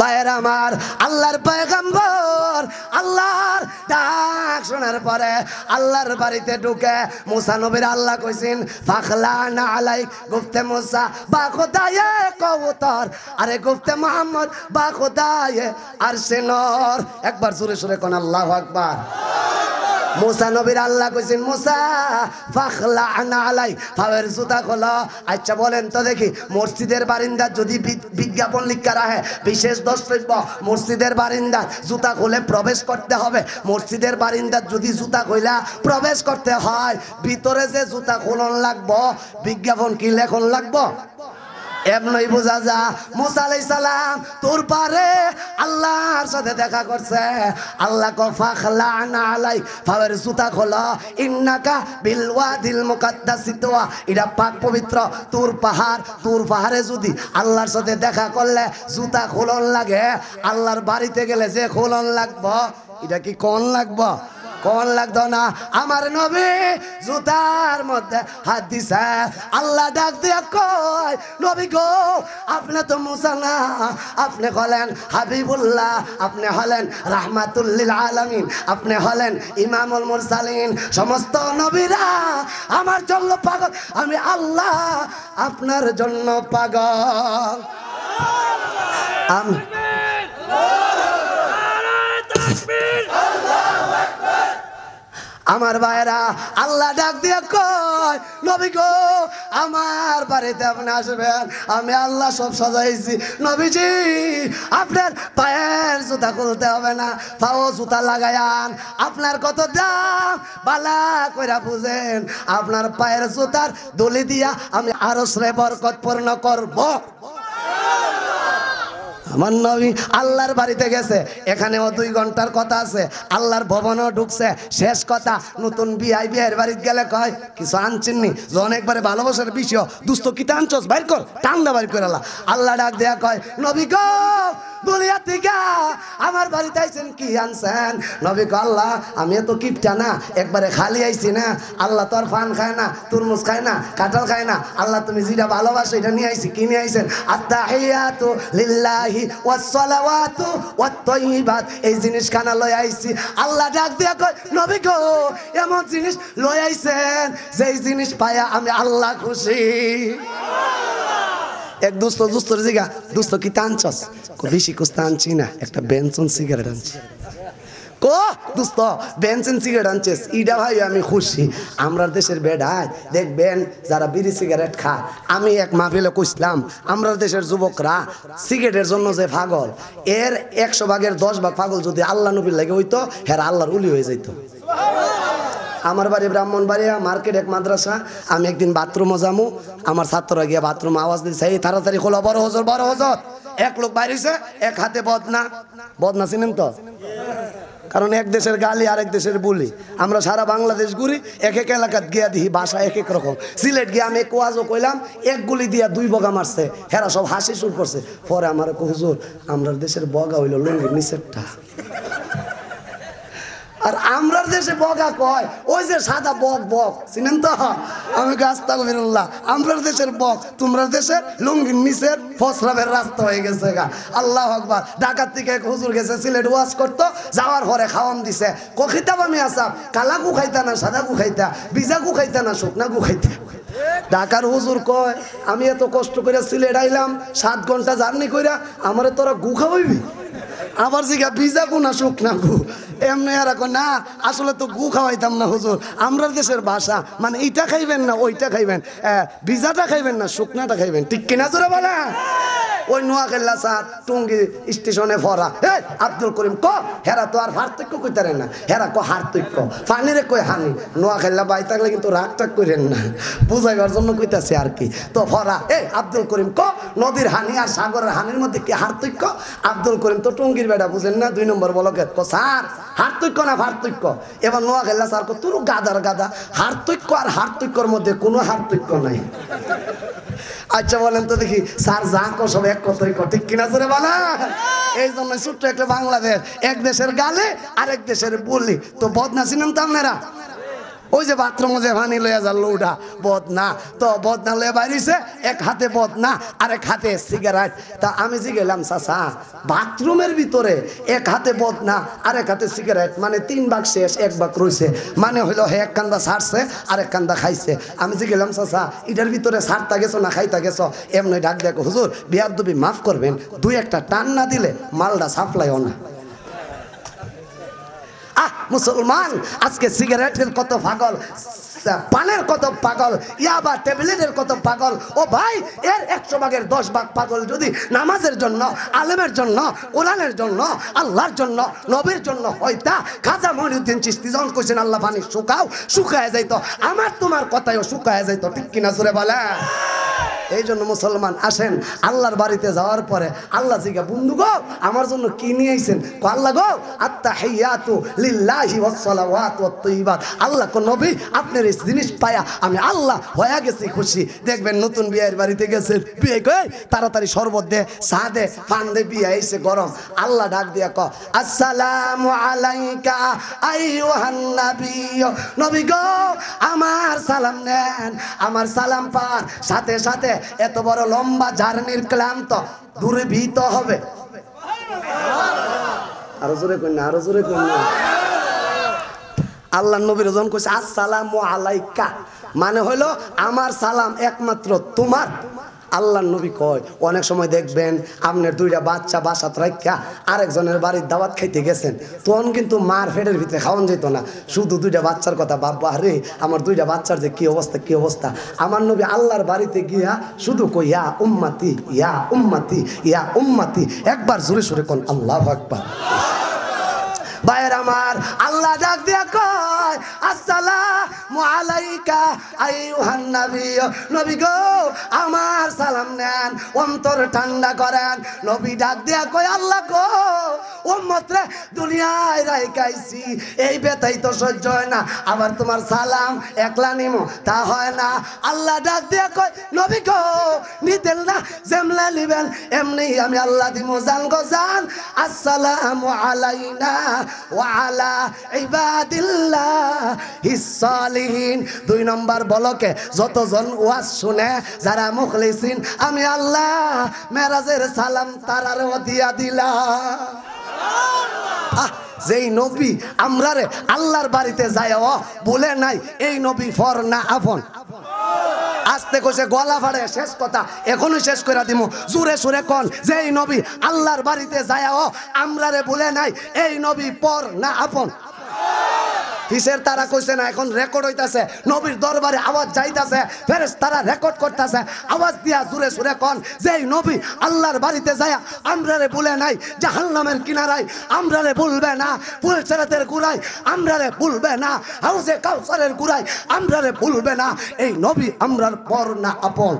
Speaker 1: বাইর আমার আল্লাহর পয়গম্বর আল্লাহর ডাক শোনার পরে আল্লাহর বাড়িতে ঢুকে মুসা নবীর আল্লাহ কইছেন ফাখলা না আলাই গুপ্তে মুসা বা খোদায়ে কবুতর আরে গুপ্তে মোহাম্মদ বা খোদায়ে আর সে নর একবার সুরে সুরে কোন আল্লাহ আকবার মোসা নবীর আল্লাহ কইছেন মোসা ফাখলা আনা আলাই ফাওয়ের জুতা খোলা আচ্ছা বলেন তো দেখি মসজিদের বারিন্দা যদি বিজ্ঞাপন লিখা রাখে বিশেষ দ্রষ্টব্য মসজিদের বারিন্দা জুতা খুলে প্রবেশ করতে হবে মসজিদের বারিন্দার যদি জুতা খোলা প্রবেশ করতে হয় ভিতরে যে জুতা খোলন লাগবো বিজ্ঞাপন কি লেখন লাগবো এমনই বোঝা যা মুসা আলাই সালাম তোর পারে আল্লাহর সাথে দেখা করছে আল্লাহ কফা খালা না আলাই ফাওয়ের জুতা খোলা ইন্নাকা বিলওয়া দিল মুকাদ্দা সিদ্ধা এটা পাক পবিত্র তোর পাহাড় তোর পাহাড়ে যদি আল্লাহর সাথে দেখা করলে জুতা খোলন লাগে আল্লাহর বাড়িতে গেলে যে খোলন লাগবো এটা কি কন লাগবো কোন লাগতো না আমার নবী জুতার মধ্যে হাত দিছে আল্লাহ ডাক দিয়া কয় নবী গো আপনি তো মুসা না আপনি হলেন হাবিবুল্লাহ আপনি হলেন রাহমাতুল্লিল আলামিন আপনি হলেন ইমামুল মুরসালিন সমস্ত নবীরা আমার জন্য পাগল আমি আল্লাহ আপনার জন্য পাগল আমি আমার ভাইরা আল্লাহ ডাক দিয়ে কয় নবী গো আমার বাড়িতে আপনি আসবেন আমি আল্লাহ সব সাজাইছি নবীজি আপনার পায়ের জুতা খুলতে হবে না তাও জুতা লাগায়ান আপনার কত দাম বালা কইরা বুঝেন আপনার পায়ের জুতার দলি দিয়া আমি আরো শ্রেবর বরকতপূর্ণ করবো আমার নবী আল্লাহর বাড়িতে গেছে এখানেও দুই ঘন্টার কথা আছে আল্লাহর ভবনও ঢুকছে শেষ কথা নতুন বিআই বিয়ের বাড়িতে গেলে কয় কিছু আনছেননি যে অনেকবারে ভালোবাসার বিষয় দুস্থ কিতা আনছস বাইর কর টান্ডা বাইর করে আল্লাহ আল্লাহ ডাক দেয়া কয় নবী গ আমার বাড়িতে আইছেন কি আনছেন নবী আল্লাহ আমি তো কিপটা না একবারে খালি আইছি না আল্লাহ তোর ফান খায় না তুরমুজ খায় না কাঁঠাল খায় না আল্লাহ তুমি যেটা ভালোবাসো এটা নিয়ে আইছি কি নিয়ে আইছেন আত্মাহিয়াতু লিল্লাহি ওয়াস সালাওয়াতু ওয়াত তাইয়িবাত এই জিনিস খানা লয় আইছি আল্লাহ ডাক দিয়া কয় নবী গো এমন জিনিস লয় আইছেন যেই জিনিস পায়া আমি আল্লাহ খুশি এক দুস্থ দুস্তর জিগা দুস্থ কি টানছস বেশি কুছ টানছি না একটা বেঞ্চন সিগারেট আনছি কো দুস্ত বেনসেন সিগারেট আনছিস ইডা ভাই আমি খুশি আমরা দেশের বেড়ায় দেখবেন যারা বিড়ি সিগারেট খায় আমি এক মাহফিলে কইসলাম আমরা দেশের যুবকরা সিগারেটের জন্য যে পাগল এর একশো ভাগের দশ ভাগ পাগল যদি আল্লাহ নবীর লাগে হইতো হের আল্লাহর উলি হয়ে যাইতো আমার বাড়ি ব্রাহ্মণবাড়িয়া মার্কেট এক মাদ্রাসা আমি একদিন বাথরুমও যাবো আমার ছাত্ররা গিয়ে বাথরুম আওয়াজ দিচ্ছে এই তাড়াতাড়ি খোলা বড় হজর বড় হজর এক লোক বাইরেছে এক হাতে বদনা বদনা চিনেন তো কারণ এক দেশের গালি আর এক দেশের বলি আমরা সারা বাংলাদেশ ঘুরি এক এক এলাকাত গিয়া দিহি ভাষা এক এক রকম সিলেট গিয়ে আমি কোয়াজও কইলাম এক গুলি দিয়া দুই বগা মারছে হেরা সব হাসি শুরু করছে পরে আমার হুজুর আমরা দেশের বগা হইল লুঙ্গির নিচেরটা আর আমরার দেশে বগা কয় ওই যে সাদা বক বক চিনেন তো আমি গাছটা বেরোল্লাহ আমরার দেশের বক তোমরা দেশের লুঙ্গির নিচের ফসরাবের রাস্তা হয়ে গেছে গা আল্লাহ আকবর ঢাকার থেকে এক হুজুর গেছে সিলেট ওয়াশ করতো যাওয়ার পরে খাওয়ান দিছে কখিতাম আমি আসাম কালা গু খাইতা না সাদা গু খাইতা বিজা গু খাইতা না শুকনা গু খাইতা ঢাকার হুজুর কয় আমি এত কষ্ট করে সিলেট আইলাম সাত ঘন্টা জার্নি করিয়া আমারে তোরা গু খাওয়াইবি আবার জিগা ভিজা গু না সুখ না গু এমনি আর না আসলে তো গু খাওয়াইতাম না হুজুর আমরা দেশের ভাষা মানে এইটা খাইবেন না ওইটা খাইবেন বিজাটা খাইবেন না শুকনাটা খাইবেন ঠিক কিনা জোরে বলা ওই নোয়াখাল্লা সার টুঙ্গি স্টেশনে ফরা হে আব্দুল করিম ক হেরা তো আর পার্থক্য কইতারে না হেরা কো হার্তক্য পানিরে কই হানি নোয়াখাল্লা বাই থাকলে কিন্তু রাগ কই করেন না বুঝাইবার জন্য কইতাছে আর কি তো ফরা এ আব্দুল করিম ক নদীর হানি আর সাগরের হানির মধ্যে কি হার্তক্য আব্দুল করিম তো টুঙ্গির বেটা বুঝেন না দুই নম্বর বলকে ক স্যার হার্তক্য না পার্থক্য এবার নোয়াখাল্লা স্যার কো তোর গাদার গাদা হার্তক্য আর হার্তক্যর মধ্যে কোনো হার্তক্য নাই আচ্ছা বলেন তো দেখি স্যার যা কো সব এক কথাই কো ঠিক কিনা সরে বলা এই জন্য ছোট্ট একটা বাংলাদেশ এক দেশের গালে আরেক দেশের বলি তো বদনা চিনেন তো আপনারা ওই যে বাথরুম যে ভানি লইয়া যা লৌডা বদ না তো বদ না লয়ে বাইরিছে এক হাতে বদ না আর এক হাতে সিগারেট তা আমি যে গেলাম চাচা বাথরুমের ভিতরে এক হাতে বদ না আর এক হাতে সিগারেট মানে তিন ভাগ শেষ এক ভাগ রয়েছে মানে হইলো হে এক কান্দা ছাড়ছে আর এক কান্দা খাইছে আমি যে গেলাম চাচা এটার ভিতরে ছাড়তা গেছো না খাইতা গেছো এমনি ডাক দেখো হুজুর বিয়ার দুবি মাফ করবেন দুই একটা টান না দিলে মালটা সাপ্লাই না আহ মুসলমান আজকে সিগারেটের কত পাগল পানের কত পাগল ইয়া বা ট্যাবলেটের কত পাগল ও ভাই এর একশো ভাগের দশ ভাগ পাগল যদি নামাজের জন্য আলেমের জন্য কোরআনের জন্য আল্লাহর জন্য নবীর জন্য হয়তা খাজা মহিউদ্দিন চিস্তি যখন কইছেন আল্লাহ পানি শুকাও শুকায় যাইতো আমার তোমার কথায়ও শুকায় যাইতো ঠিক কিনা সুরে বলে এই জন্য মুসলমান আসেন আল্লাহর বাড়িতে যাওয়ার পরে আল্লাহ জিগা বন্ধু গো আমার জন্য কি নিয়ে আইছেন আল্লাহ গো আত্মা হেয়াতু লিল্লাহি আল্লাহ কো নবী আপনার এই জিনিস পায়া আমি আল্লাহ হয়ে গেছি খুশি দেখবেন নতুন বিয়ের বাড়িতে গেছে বিয়ে কই তাড়াতাড়ি শরবত দে চা দে পান দে বিয়ে আইছে গরম আল্লাহ ডাক দিয়া ক আসসালাম আলাইকা আইয়ুহান নবী নবী গো আমার সালাম নেন আমার সালাম পান সাথে সাথে এত বড় লম্বা জার্নির ক্লান্ত দুর্ভীত হবে আরো জোরে কন্যা আরো জোরে কন্যা আল্লাহ নবীর ওজন কইছে আসসালামু আলাইকা মানে হলো আমার সালাম একমাত্র তোমার আল্লাহ নবী কয় অনেক সময় দেখবেন আপনার দুইটা বাচ্চা বাসাত রাখা আরেকজনের বাড়ির দাওয়াত খাইতে গেছেন তখন কিন্তু মার ফেটের ভিতরে খাওয়ান যেত না শুধু দুইটা বাচ্চার কথা বাবা রে আমার দুইটা বাচ্চার যে কি অবস্থা কি অবস্থা আমার নবী আল্লাহর বাড়িতে গিয়া শুধু কই ইয়া উম্মাতি ইয়া উম্মাতি ইয়া উম্মাতি একবার জোরে সুরে কোন আল্লাহ আকবার ভাইয়ের আমার আল্লাহ ডাক দিয়ে কয় আসসালামু আলাইকা আইয়ুহান নবী গো আমার সালাম নেন অন্তর ঠান্ডা করেন নবী ডাক দিয়ে কয় আল্লাহ গো উম্মতরে দুনিয়ায় রাইকাইছি এই বেতাই তো সহ্য হয় না আবার তোমার সালাম একলা নিমো তা হয় না আল্লাহ ডাক দিয়ে কয় নবী গো নিতেন না জেমলা নিবেন এমনি আমি আল্লাহ দিমো জান গো জান আসসালামু আলাইনা ওয়ালা ইবাদিল্লাহিসসালিহিন দুই নম্বর বলকে যতজন ওয়াজ শুনে যারা মুখলিসিন আমি আল্লাহ মেরাজের সালাম তারারও দিয়া দিলাম যেই নবী আমরারে আল্লাহর বাড়িতে যায় বলে নাই এই নবী ফর না আফন আসতে কইছে গলা ফাড়ে শেষ কথা এখনো শেষ করে দিমু জুরে সুরে কন যেই নবী আল্লাহর বাড়িতে যায়াও আমরারে বলে নাই এই নবী পর না আপন হিসের তারা কইছে না এখন রেকর্ড হইতাছে নবীর দরবারে আওয়াজ যাইতাছে ফের তারা রেকর্ড করতেছে আওয়াজ দিয়া জুরে সুরে কন যে নবী আল্লাহর বাড়িতে যায় আমরারে বলে নাই জাহান নামের কিনারায় আমরারে বলবে না ফুল সেরাতের গুড়ায় আমরারে বলবে না হাউসে কাউসারের গুড়ায় আমরারে বলবে না এই নবী আমরার পর না আপন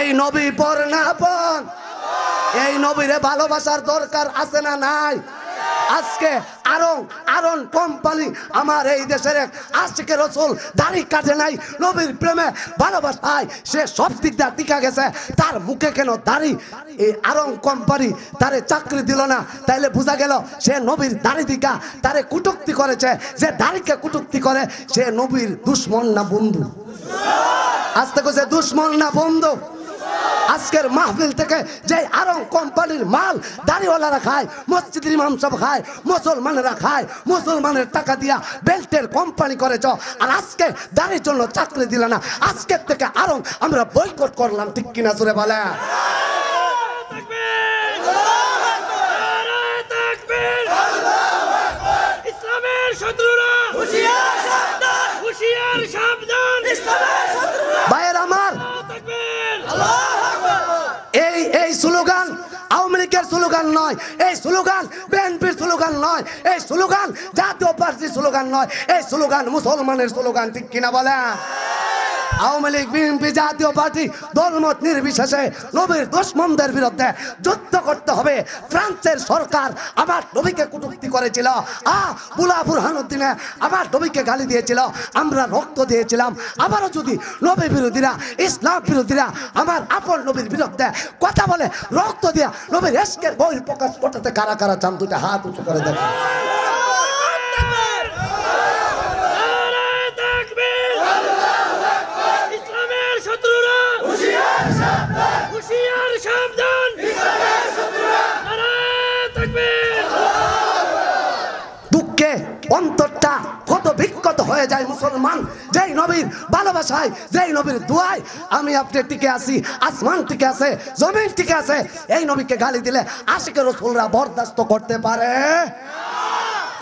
Speaker 1: এই নবী পর না আপন এই নবীরে ভালোবাসার দরকার আছে না নাই আজকে আরং আরং কোম্পানি আমার এই দেশের এক আজকে রসুল দাড়ি কাটে নাই নবীর প্রেমে ভালোবাসায় সে সব দিক দিয়ে টিকা গেছে তার মুখে কেন দাড়ি এই আরং কোম্পানি তারে চাকরি দিল না তাইলে বোঝা গেল সে নবীর দাড়ি দিকা তারে কুটুক্তি করেছে যে দাড়িকে কুটুক্তি করে সে নবীর দুশ্মন না বন্ধু থেকে কছে দুশ্মন না বন্ধু আজকের মাহফিল থেকে যে আরং কোম্পানির মাল দাড়িওয়ালারা খায় মসজিদের ইমাম সব খায় মুসলমানেরা খায় মুসলমানের টাকা দিয়া বেল্টের কোম্পানি করেছ আর আজকে দাঁড়ির জন্য চাকরি দিল না আজকের থেকে আরং আমরা বয়কট করলাম ঠিক কিনা সুরে বলে ইসলামের শত্রুরা নয় এই স্লোগান বিএনপির স্লোগান নয় এই স্লোগান জাতীয় পার্টির স্লোগান নয় এই স্লোগান মুসলমানের স্লোগান ঠিক কিনা বলেন আওয়ামী লীগ বিএনপি জাতীয় পার্টি দলমত নির্বিশেষে নবীর দুশ্মনদের বিরুদ্ধে যুদ্ধ করতে হবে ফ্রান্সের সরকার আমার নবীকে কুটুক্তি করেছিল আ বুলা বুরহানুদ্দিনে আমার নবীকে গালি দিয়েছিল আমরা রক্ত দিয়েছিলাম আবারও যদি নবী বিরোধীরা ইসলাম বিরোধীরা আমার আপন নবীর বিরুদ্ধে কথা বলে রক্ত দিয়ে নবীর এসকের বহির প্রকাশ করতে কারা কারা চান দুটা হাত উঁচু করে দেখে হয়ে যায় মুসলমান যেই নবীর ভালোবাসায় যেই নবীর দোয়ায় আমি আপনি টিকে আছি আসমান টিকে আছে জমিন টিকে আছে এই নবীকে গালি দিলে আশিকে রসুলরা বরদাস্ত করতে পারে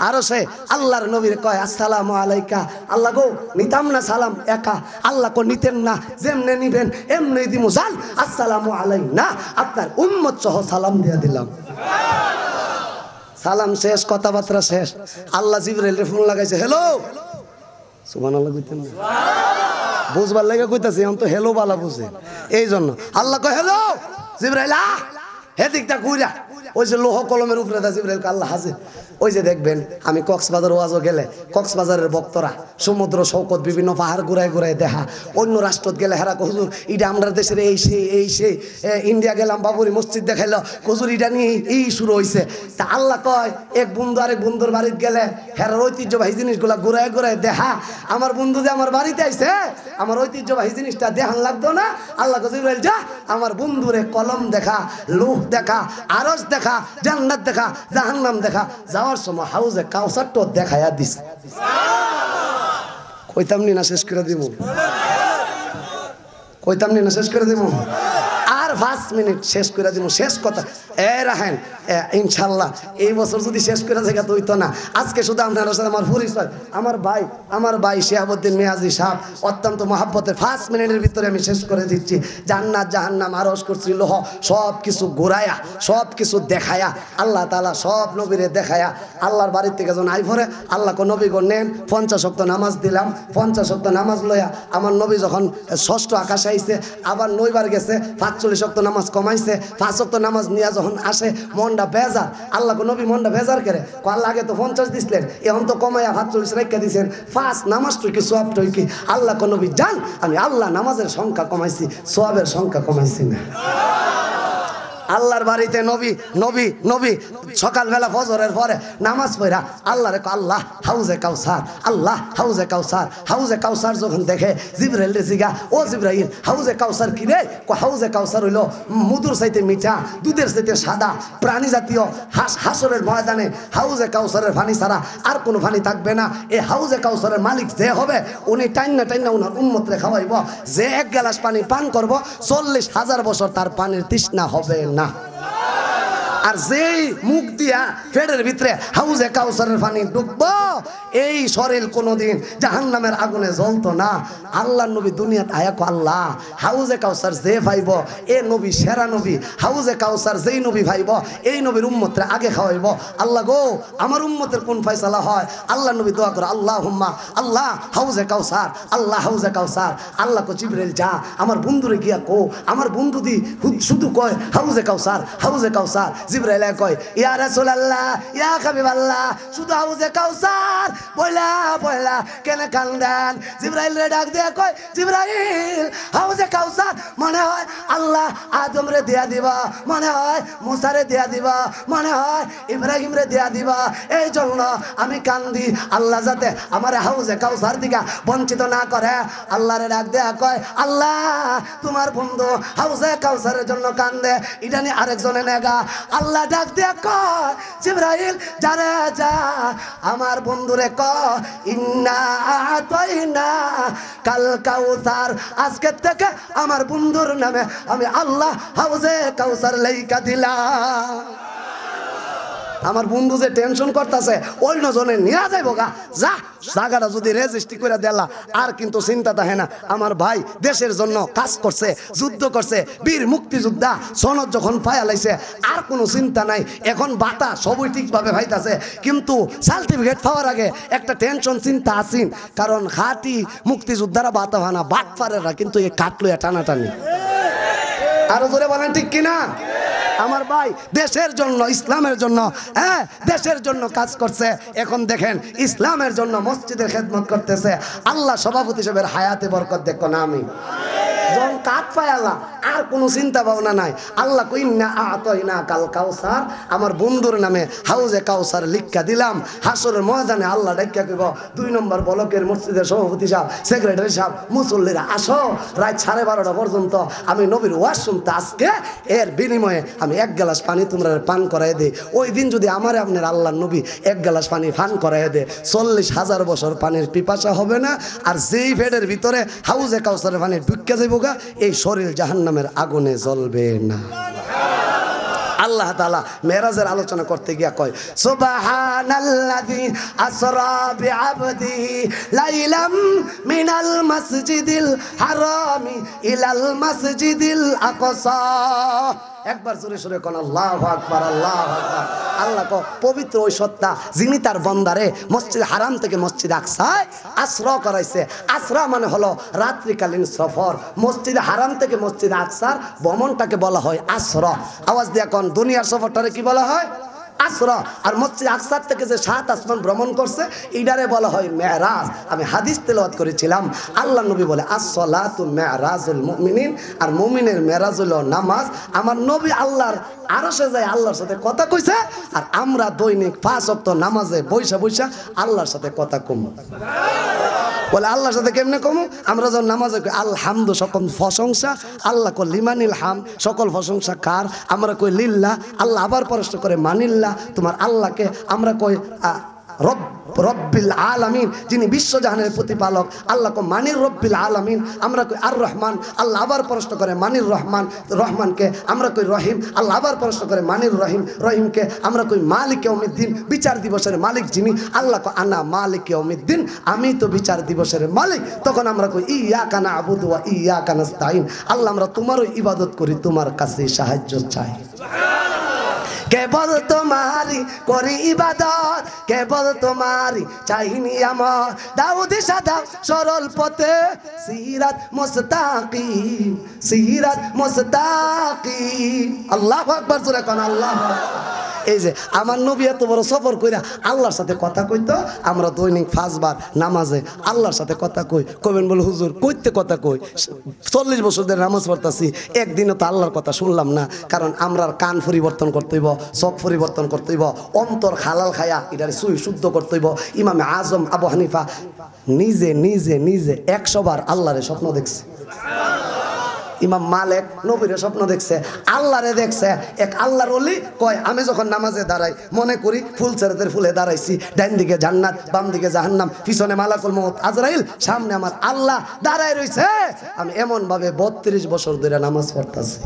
Speaker 1: আরো সে আল্লাহর নবীর কয় আসসালাম আলাইকা আল্লাহ গো নিতাম না সালাম একা আল্লাহ কো নিতেন না যেমনে নিবেন এমনি দিমু জাল আসসালাম আলাই না আপনার উম্মত সহ সালাম দিয়ে দিলাম সালাম শেষ কথাবার্তা শেষ আল্লাহ জিবরাইলের ফোন লাগাইছে হ্যালো সুবান আল্লাহ কইতেন না বুঝবার লাগে কইতাছি এখন তো হেলো বালা বুঝে এই জন্য আল্লাহ কয় হেলো জিব্রাইলা হে দিকটা কুইরা ওই যে লোহ কলমের উপরে আল্লাহ হাজির ওই যে দেখবেন আমি কক্সবাজার ওয়াজও গেলে কক্সবাজারের বক্তরা সমুদ্র সৌকত বিভিন্ন পাহাড় ঘুরায় ঘুরায় দেখা অন্য রাষ্ট্রত গেলে হেরা হুজুর ইটা আমরা দেশের এই সেই এই সেই ইন্ডিয়া গেলাম বাবুরি মসজিদ দেখাইলো হুজুর ইটা নিয়ে এই শুরু হয়েছে তা আল্লাহ কয় এক বন্ধু আরেক বন্ধুর বাড়িতে গেলে হেরার ঐতিহ্যবাহী জিনিসগুলা ঘুরায় ঘুরায় দেখা আমার বন্ধু যে আমার বাড়িতে আইছে আমার ঐতিহ্যবাহী জিনিসটা দেখান লাগতো না আল্লাহ কজিবাইল যা আমার বন্ধুরে কলম দেখা লোহ দেখা আরস দেখা দেখা জান্নাত দেখা জাহান্নাম দেখা যাওয়ার সময় হাউজে তো দেখায়া দিস কইতাম নি না শেষ করে দিব কইতাম নি না শেষ করে দিব পাঁচ মিনিট শেষ করে দিব শেষ কথা এ রাহেন ইনশাল্লাহ এই বছর যদি শেষ করে জায়গা তো হইতো না আজকে শুধু আপনার সাথে আমার পরিচয় আমার ভাই আমার ভাই শেহাবুদ্দিন মেয়াজি সাহ অত্যন্ত মহাব্বতের ফার্স্ট মিনিটের ভিতরে আমি শেষ করে দিচ্ছি জান্নাত জাহান্নাম আরস করছি লোহ সব কিছু ঘুরায়া সব কিছু দেখায়া আল্লাহ তালা সব নবীরে দেখায়া আল্লাহর বাড়ির থেকে যখন আই ভরে আল্লাহকে নবীগো নেন পঞ্চাশ শক্ত নামাজ দিলাম পঞ্চাশ শক্ত নামাজ লয়া আমার নবী যখন ষষ্ঠ আকাশে আইছে আবার নইবার গেছে পাঁচচল্লিশ শক্ত নামাজ কমাইছে পাঁচ শক্ত নামাজ নিয়ে যখন আসে মনটা বেজার আল্লাহ নবী মনটা বেজার করে আল্লাহ আগে তো পঞ্চাশ দিছিলেন এখন তো কমাইয়া ভাত চল্লিশ রেখে দিয়েছেন পাঁচ নামাজ টুকি সোয়াব টুকি আল্লাহ নবী জান আমি আল্লাহ নামাজের সংখ্যা কমাইছি সোয়াবের সংখ্যা কমাইছি না আল্লাহর বাড়িতে নবী নবী নবী সকালবেলা ফজরের পরে নামাজ পড়া আল্লাহরে আল্লাহ হাউজে কাউসার আল্লাহ হাউজে কাউসার হাউজে কাউসার যখন দেখে জিব্রাইল জিগা ও জিব্রাইল হাউজে কাউসার কি রে হাউজে কাউসার হইল মধুর সাইতে মিঠা দুধের সাইতে সাদা প্রাণী জাতীয় হাস হাসরের ময়দানে হাউজে কাউসারের ফানি ছাড়া আর কোনো ফানি থাকবে না এই হাউজে কাউসারের মালিক যে হবে উনি টাইনা টাইনা উনার উন্মত রে খাওয়াইব যে এক গ্লাস পানি পান করব চল্লিশ হাজার বছর তার পানির তৃষ্ণা হবে না না আর যেই মুখ দিয়া পেটের ভিতরে হাউজে কাউসারের পানি ডুববো এই সরেল কোনোদিন জাহান নামের আগুনে জ্বলতো না আল্লাহ নবী দুনিয়াত আয়াক আল্লাহ হাউজে কাউসার যে ভাইব এ নবী সেরা নবী হাউজে কাউসার যেই নবী ভাইব এই নবীর উম্মতের আগে খাওয়াইব আল্লাহ গো আমার উম্মতের কোন ফয়সালা হয় আল্লাহ নবী দোয়া করো আল্লাহ হুম্মা আল্লাহ হাউজে কাউসার আল্লাহ হাউজে কাউসার আল্লাহ কো রেল যা আমার বন্ধুরে গিয়া কো আমার বন্ধু দি শুধু কয় হাউজে কাউসার হাউজে কাউসার জিবরাইল কয় ইয়া রাসূলুল্লাহ ইয়া হাবিবাল্লাহ শুধু হাউজে কাউসার চিৎকার বইলা বইলা কেন কান্দান জিব্রাইল রে ডাক দিয়া কয় জিব্রাইল হাউজে কাউসার মনে হয় আল্লাহ আদম রে দিয়া দিব মনে হয় মুসারে দিয়া দিব মনে হয় ইব্রাহিম রে দিয়া দিবা এই জন্য আমি কান্দি আল্লাহ যাতে আমার হাউজে কাউসার দিকা বঞ্চিত না করে আল্লাহ রে ডাক দেয়া কয় আল্লাহ তোমার বন্ধু হাউসে কাউসারের জন্য কান্দে ইডানি নিয়ে আরেকজনে নেগা আল্লাহ ডাক দেয়া কয় জিব্রাইল যারা যা আমার বন্ধু বন্ধুরে ক ইন্না না কাল কাউসার আজকে থেকে আমার বন্ধুর নামে আমি আল্লাহ হাউজে কাউসার লেখা দিলাম আমার বন্ধু যে টেনশন করতেছে অন্য জনে নেওয়া যাইব গা যা জাগাটা যদি রেজিস্ট্রি করে দেলা আর কিন্তু চিন্তা থাকে না আমার ভাই দেশের জন্য কাজ করছে যুদ্ধ করছে বীর মুক্তিযোদ্ধা সনদ যখন পায়া লাইছে আর কোনো চিন্তা নাই এখন বাতা সবই ঠিকভাবে ভাইতাছে কিন্তু সার্টিফিকেট পাওয়ার আগে একটা টেনশন চিন্তা আসিন কারণ হাতি মুক্তিযোদ্ধারা বাতা ভানা ফারেরা কিন্তু এ কাটলো টানাটানি আরো জোরে বলেন ঠিক কিনা আমার ভাই দেশের জন্য ইসলামের জন্য হ্যাঁ দেশের জন্য কাজ করছে এখন দেখেন ইসলামের জন্য মসজিদের খেদমত করতেছে আল্লাহ সভাপতি সাহেবের হায়াতে বরকত দেখো না আমি কাত পায় আল্লাহ আর কোনো চিন্তা ভাবনা নাই আল্লাহ কই না আতই না কাল কাউসার আমার বন্ধুর নামে হাউজে কাউসার লিখা দিলাম হাসরের ময়দানে আল্লাহ ডাকিয়া কইব দুই নম্বর বলকের মসজিদের সভাপতি সাহেব সেক্রেটারি সাহেব মুসল্লিরা আসো রাত সাড়ে বারোটা পর্যন্ত আমি নবীর ওয়াজ শুনতে আজকে এর বিনিময়ে আমি এক গ্লাস পানি তোমরা পান করাই দিই ওই দিন যদি আমার আপনার আল্লাহ নবী এক গ্লাস পানি পান করাই দে চল্লিশ হাজার বছর পানির পিপাসা হবে না আর যেই ফেডের ভিতরে হাউজে কাউসারের পানি ঢুকিয়া যাইব এই শরীর জাহান্নাম জাহান্নামের আগুনে জ্বলবে না আল্লাহ তালা মেরাজের আলোচনা করতে গিয়া কয় সুবাহানাল্লাযী আসরা বিআবদিহি লাইলাম মিনাল মাসজিদিল হারামি ইলাল মাসজিদিল আকসা একবার জোরে সরে কন আল্লাহ আকবার আল্লাহ আকবার আল্লাহ ক পবিত্র ওই সত্তা যিনি তার বন্দারে মসজিদ হারাম থেকে মসজিদ আকসায় আশ্রয় করাইছে আশ্রয় মানে হলো রাত্রিকালীন সফর মসজিদ হারাম থেকে মসজিদ আকসার ভ্রমণটাকে বলা হয় আশ্রয় আওয়াজ দিয়ে কন দুনিয়ার সফরটারে কি বলা হয় আসরা আর মসজিদ আকসার থেকে যে সাত আসমান ভ্রমণ করছে ইডারে বলা হয় মেয়ারাজ আমি হাদিস তেলওয়াত করেছিলাম আল্লাহ নবী বলে তু মেয়ারাজুল মমিনিন আর মমিনের মেহরাজ হল নামাজ আমার নবী আল্লাহর আরো সে যায় আল্লাহর সাথে কথা কইছে আর আমরা দৈনিক পাঁচ অপ্ত নামাজে বৈশা বৈশা আল্লাহর সাথে কথা কম বলে আল্লাহর সাথে কেমনে কমু আমরা যখন নামাজে কই আলহামদু সকল প্রশংসা আল্লাহ কল লিমানিল হাম সকল প্রশংসা কার আমরা কই লিল্লা আল্লাহ আবার পরস্ত করে মানিল্লা তোমার আল্লাহকে আমরা কই রব রব্বিল আলামিন যিনি বিশ্বজাহানের প্রতিপালক আল্লাহ মানির রব্বিল আলামিন আমরা কই আর রহমান আল্লাহ আবার প্রশ্ন করে মানির রহমান রহমানকে আমরা কই রহিম আল্লাহ আবার প্রশ্ন করে মানির রহিম রহিমকে আমরা কই মালিক অমিদ্দিন বিচার দিবসের মালিক যিনি আল্লাহ কো আনা মালিক অমিদ্দিন আমি তো বিচার দিবসের মালিক তখন আমরা কই ইয়া কানা আবুদুয়া ইয়া কানাস্তাইন আল্লাহ আমরা তোমারও ইবাদত করি তোমার কাছে সাহায্য চাই কেবল তোমারি করি ইবাদত কেবল তোমারি চাইনি আমার দাউদি সাদা সরল পথে সিরাত মোস্তাকি সিরাত মোস্তাকি আল্লাহ আকবর সুরে কোন আল্লাহ এই যে আমার নবী এত বড় সফর কইরা আল্লাহর সাথে কথা কইতো আমরা দৈনিক ফাঁসবার নামাজে আল্লাহর সাথে কথা কই কবেন বলে হুজুর কইতে কথা কই চল্লিশ বছর ধরে নামাজ পড়তাছি একদিনও তো আল্লাহর কথা শুনলাম না কারণ আমরার কান পরিবর্তন করতেইব চোখ পরিবর্তন করতেইব অন্তর হালাল খায়া এটার সুই শুদ্ধ করতেইব ইমামে আজম আবু হানিফা নিজে নিজে নিজে একশোবার বার আল্লাহরে স্বপ্ন দেখছে ইমাম মালেক নবীরে স্বপ্ন দেখছে আল্লাহরে দেখছে এক আল্লাহর অলি কয় আমি যখন নামাজে দাঁড়াই মনে করি ফুল ছেড়েদের ফুলে দাঁড়াইছি ডাইন দিকে জান্নাত বাম দিকে জাহান্নাম পিছনে মালাকুল মহম্মদ আজরাইল সামনে আমার আল্লাহ দাঁড়ায় রয়েছে আমি এমনভাবে বত্রিশ বছর ধরে নামাজ পড়তেছি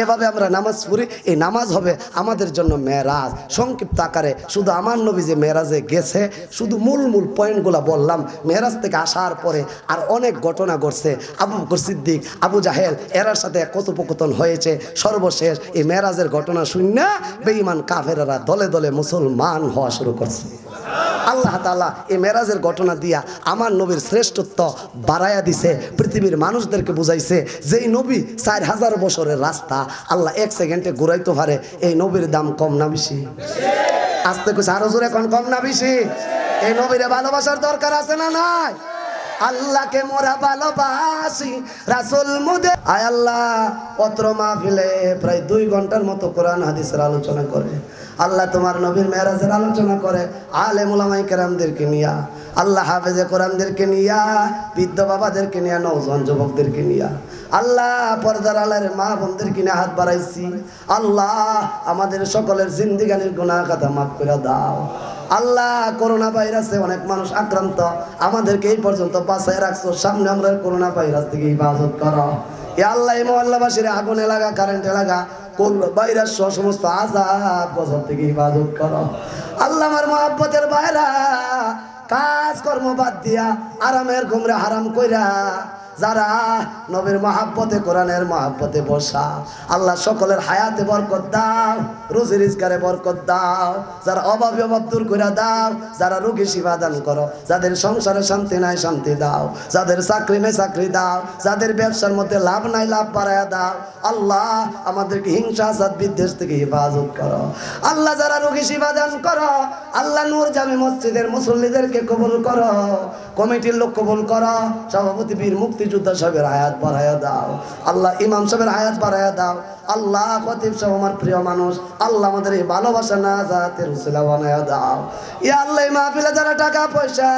Speaker 1: এভাবে আমরা নামাজ পড়ি এই নামাজ হবে আমাদের জন্য মেয়েরাজ সংক্ষিপ্ত আকারে শুধু আমার নবী যে মেয়েরাজে গেছে শুধু মূল মূল পয়েন্টগুলো বললাম মেয়েরাজ থেকে আসার পরে আর অনেক ঘটনা ঘটছে আবু বকর সিদ্দিক আবু আবু জাহেল এরার সাথে কথোপকথন হয়েছে সর্বশেষ এই মেরাজের ঘটনা শূন্য বেঈমান কাফেরা দলে দলে মুসলমান হওয়া শুরু করছে আল্লাহ তালা এই মেরাজের ঘটনা দিয়া আমার নবীর শ্রেষ্ঠত্ব বাড়াইয়া দিছে পৃথিবীর মানুষদেরকে বুঝাইছে যেই নবী চার হাজার বছরের রাস্তা আল্লাহ এক সেকেন্ডে ঘুরাইতে পারে এই নবীর দাম কম না বেশি আস্তে কুছে আরো জোরে কম কম না বেশি এই নবীরে ভালোবাসার দরকার আছে না নাই আল্লাহকে মোরা ভালোবাসি রাসুল মুদে আয় আল্লাহ পত্র মাহফিলে প্রায় দুই ঘন্টার মতো কোরআন হাদিসের আলোচনা করে আল্লাহ তোমার নবীর মেয়েরাজের আলোচনা করে আলে মোলামাই কেরামদেরকে নিয়া আল্লাহ হাফেজে কোরআনদেরকে নিয়া বৃদ্ধ বাবাদেরকে নিয়া নৌজন যুবকদেরকে নিয়া আল্লাহ পর্দার আল্লাহর মা বোনদেরকে নিয়ে হাত বাড়াইছি আল্লাহ আমাদের সকলের জিন্দিগানির গুণা কথা মাফ করে দাও আল্লাহ করোনা ভাইরাসে অনেক মানুষ আক্রান্ত আমাদেরকে এই পর্যন্ত বাঁচায় রাখছো সামনে আমরা করোনা ভাইরাস থেকে হেফাজত করো এ আল্লাহ মহল্লাবাসীর আগুনে লাগা কারেন্টে লাগা কোন ভাইরাস সমস্ত আজাদ বছর থেকে হেফাজত করো আল্লাহ আমার মহাব্বতের বাইরা কাজ কর্ম বাদ দিয়া আরামের ঘুমরে হারাম কইরা যারা নবীর মহাব্বতে কোরআনের মহাব্বতে বসা আল্লাহ সকলের হায়াতে বরকত দাও রুজি রিজগারে বরকত দাও যারা অভাবে অভাব দূর করে দাও যারা রুগী সেবা দান করো যাদের সংসারে শান্তি নাই শান্তি দাও যাদের চাকরি নেই চাকরি দাও যাদের ব্যবসার মধ্যে লাভ নাই লাভ বাড়ায় দাও আল্লাহ আমাদেরকে হিংসা আসাদ বিদ্বেষ থেকে হেফাজত করো আল্লাহ যারা রুগী সেবা দান করো আল্লাহ নূর জামে মসজিদের মুসল্লিদেরকে কবুল করো কমিটির লোক কবুল করো সভাপতি বীর মুক্তি মুক্তিযোদ্ধা সাহেবের আয়াত বাড়াইয়া দাও আল্লাহ ইমাম সাহেবের আয়াত বাড়াইয়া দাও আল্লাহ খতিব সাহেব আমার প্রিয় মানুষ আল্লাহ আমাদের এই ভালোবাসা না যাতে রুসিলা বানাইয়া দাও ই আল্লাহ মাহফিলে যারা টাকা পয়সা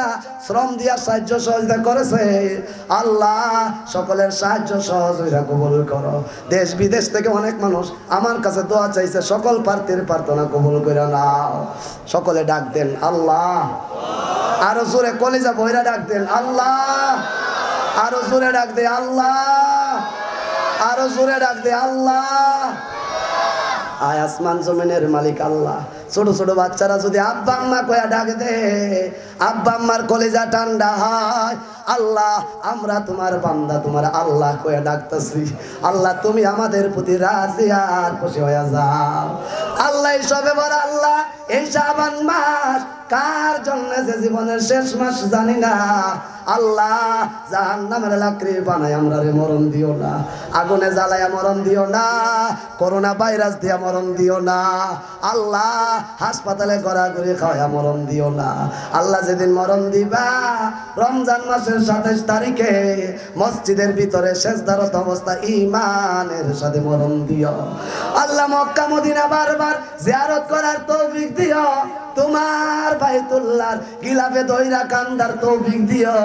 Speaker 1: শ্রম দিয়া সাহায্য সহযোগিতা করেছে আল্লাহ সকলের সাহায্য সহযোগিতা কবুল করো দেশ বিদেশ থেকে অনেক মানুষ আমার কাছে দোয়া চাইছে সকল প্রার্থীর প্রার্থনা কবুল করে নাও সকলে ডাক দেন আল্লাহ আরো জোরে কলেজা বইরা ডাক দেন আল্লাহ আরো জোরে ডাক দে আল্লাহ আরো জোরে ডাক দে আল্লাহ আয় আসমান জমিনের মালিক আল্লাহ ছোট ছোট বাচ্চারা যদি আব্বা আম্মা কয়া ডাক দে আব্বা আম্মার কলেজা ঠান্ডা হয় আল্লাহ আমরা তোমার বান্দা তোমার আল্লাহ কয়া ডাকতেছি আল্লাহ তুমি আমাদের প্রতি রাজি আর খুশি হয়ে যাও আল্লাহ সবে বড় আল্লাহ এই সাবান মাস কার জন্য যে জীবনের শেষ মাস জানি না আল্লাহ জাহান নামের লাকড়ি বানায় আমরা রে মরণ দিও না আগুনে জ্বালায় মরণ দিও না করোনা ভাইরাস দিয়া মরণ দিও না আল্লাহ হাসপাতালে গড়াগড়ি খাওয়া মরণ দিও না আল্লাহ যেদিন মরণ দিবা রমজান মাসের সাতাইশ তারিখে মসজিদের ভিতরে দারত অবস্থা ইমানের সাথে মরণ দিও আল্লাহ মক্কা মদিনা বারবার জিয়ারত করার তৌফিক দিও তোমার বাইতুল্লার গিলাফে দইরা কান্দার তৌফিক দিও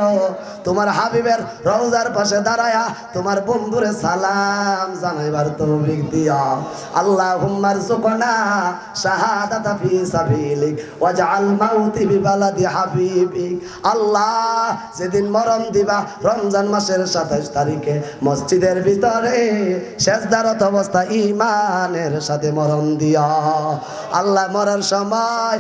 Speaker 1: তোমার হাবিবের রওজার পাশে দাঁড়ায়া তোমার বন্ধুরে সালাম জানাইবার তৌফিক দিও আল্লাহ সুকনা শাহাদাতা ফি সাবিলিক ওয়াজআল মাউতি বালাদি হাবিবিক আল্লাহ যেদিন মরণ দিবা রমজান মাসের 27 তারিখে মসজিদের ভিতরে সেজদারত অবস্থা ইমানের সাথে মরণ দিও আল্লাহ মরার সময়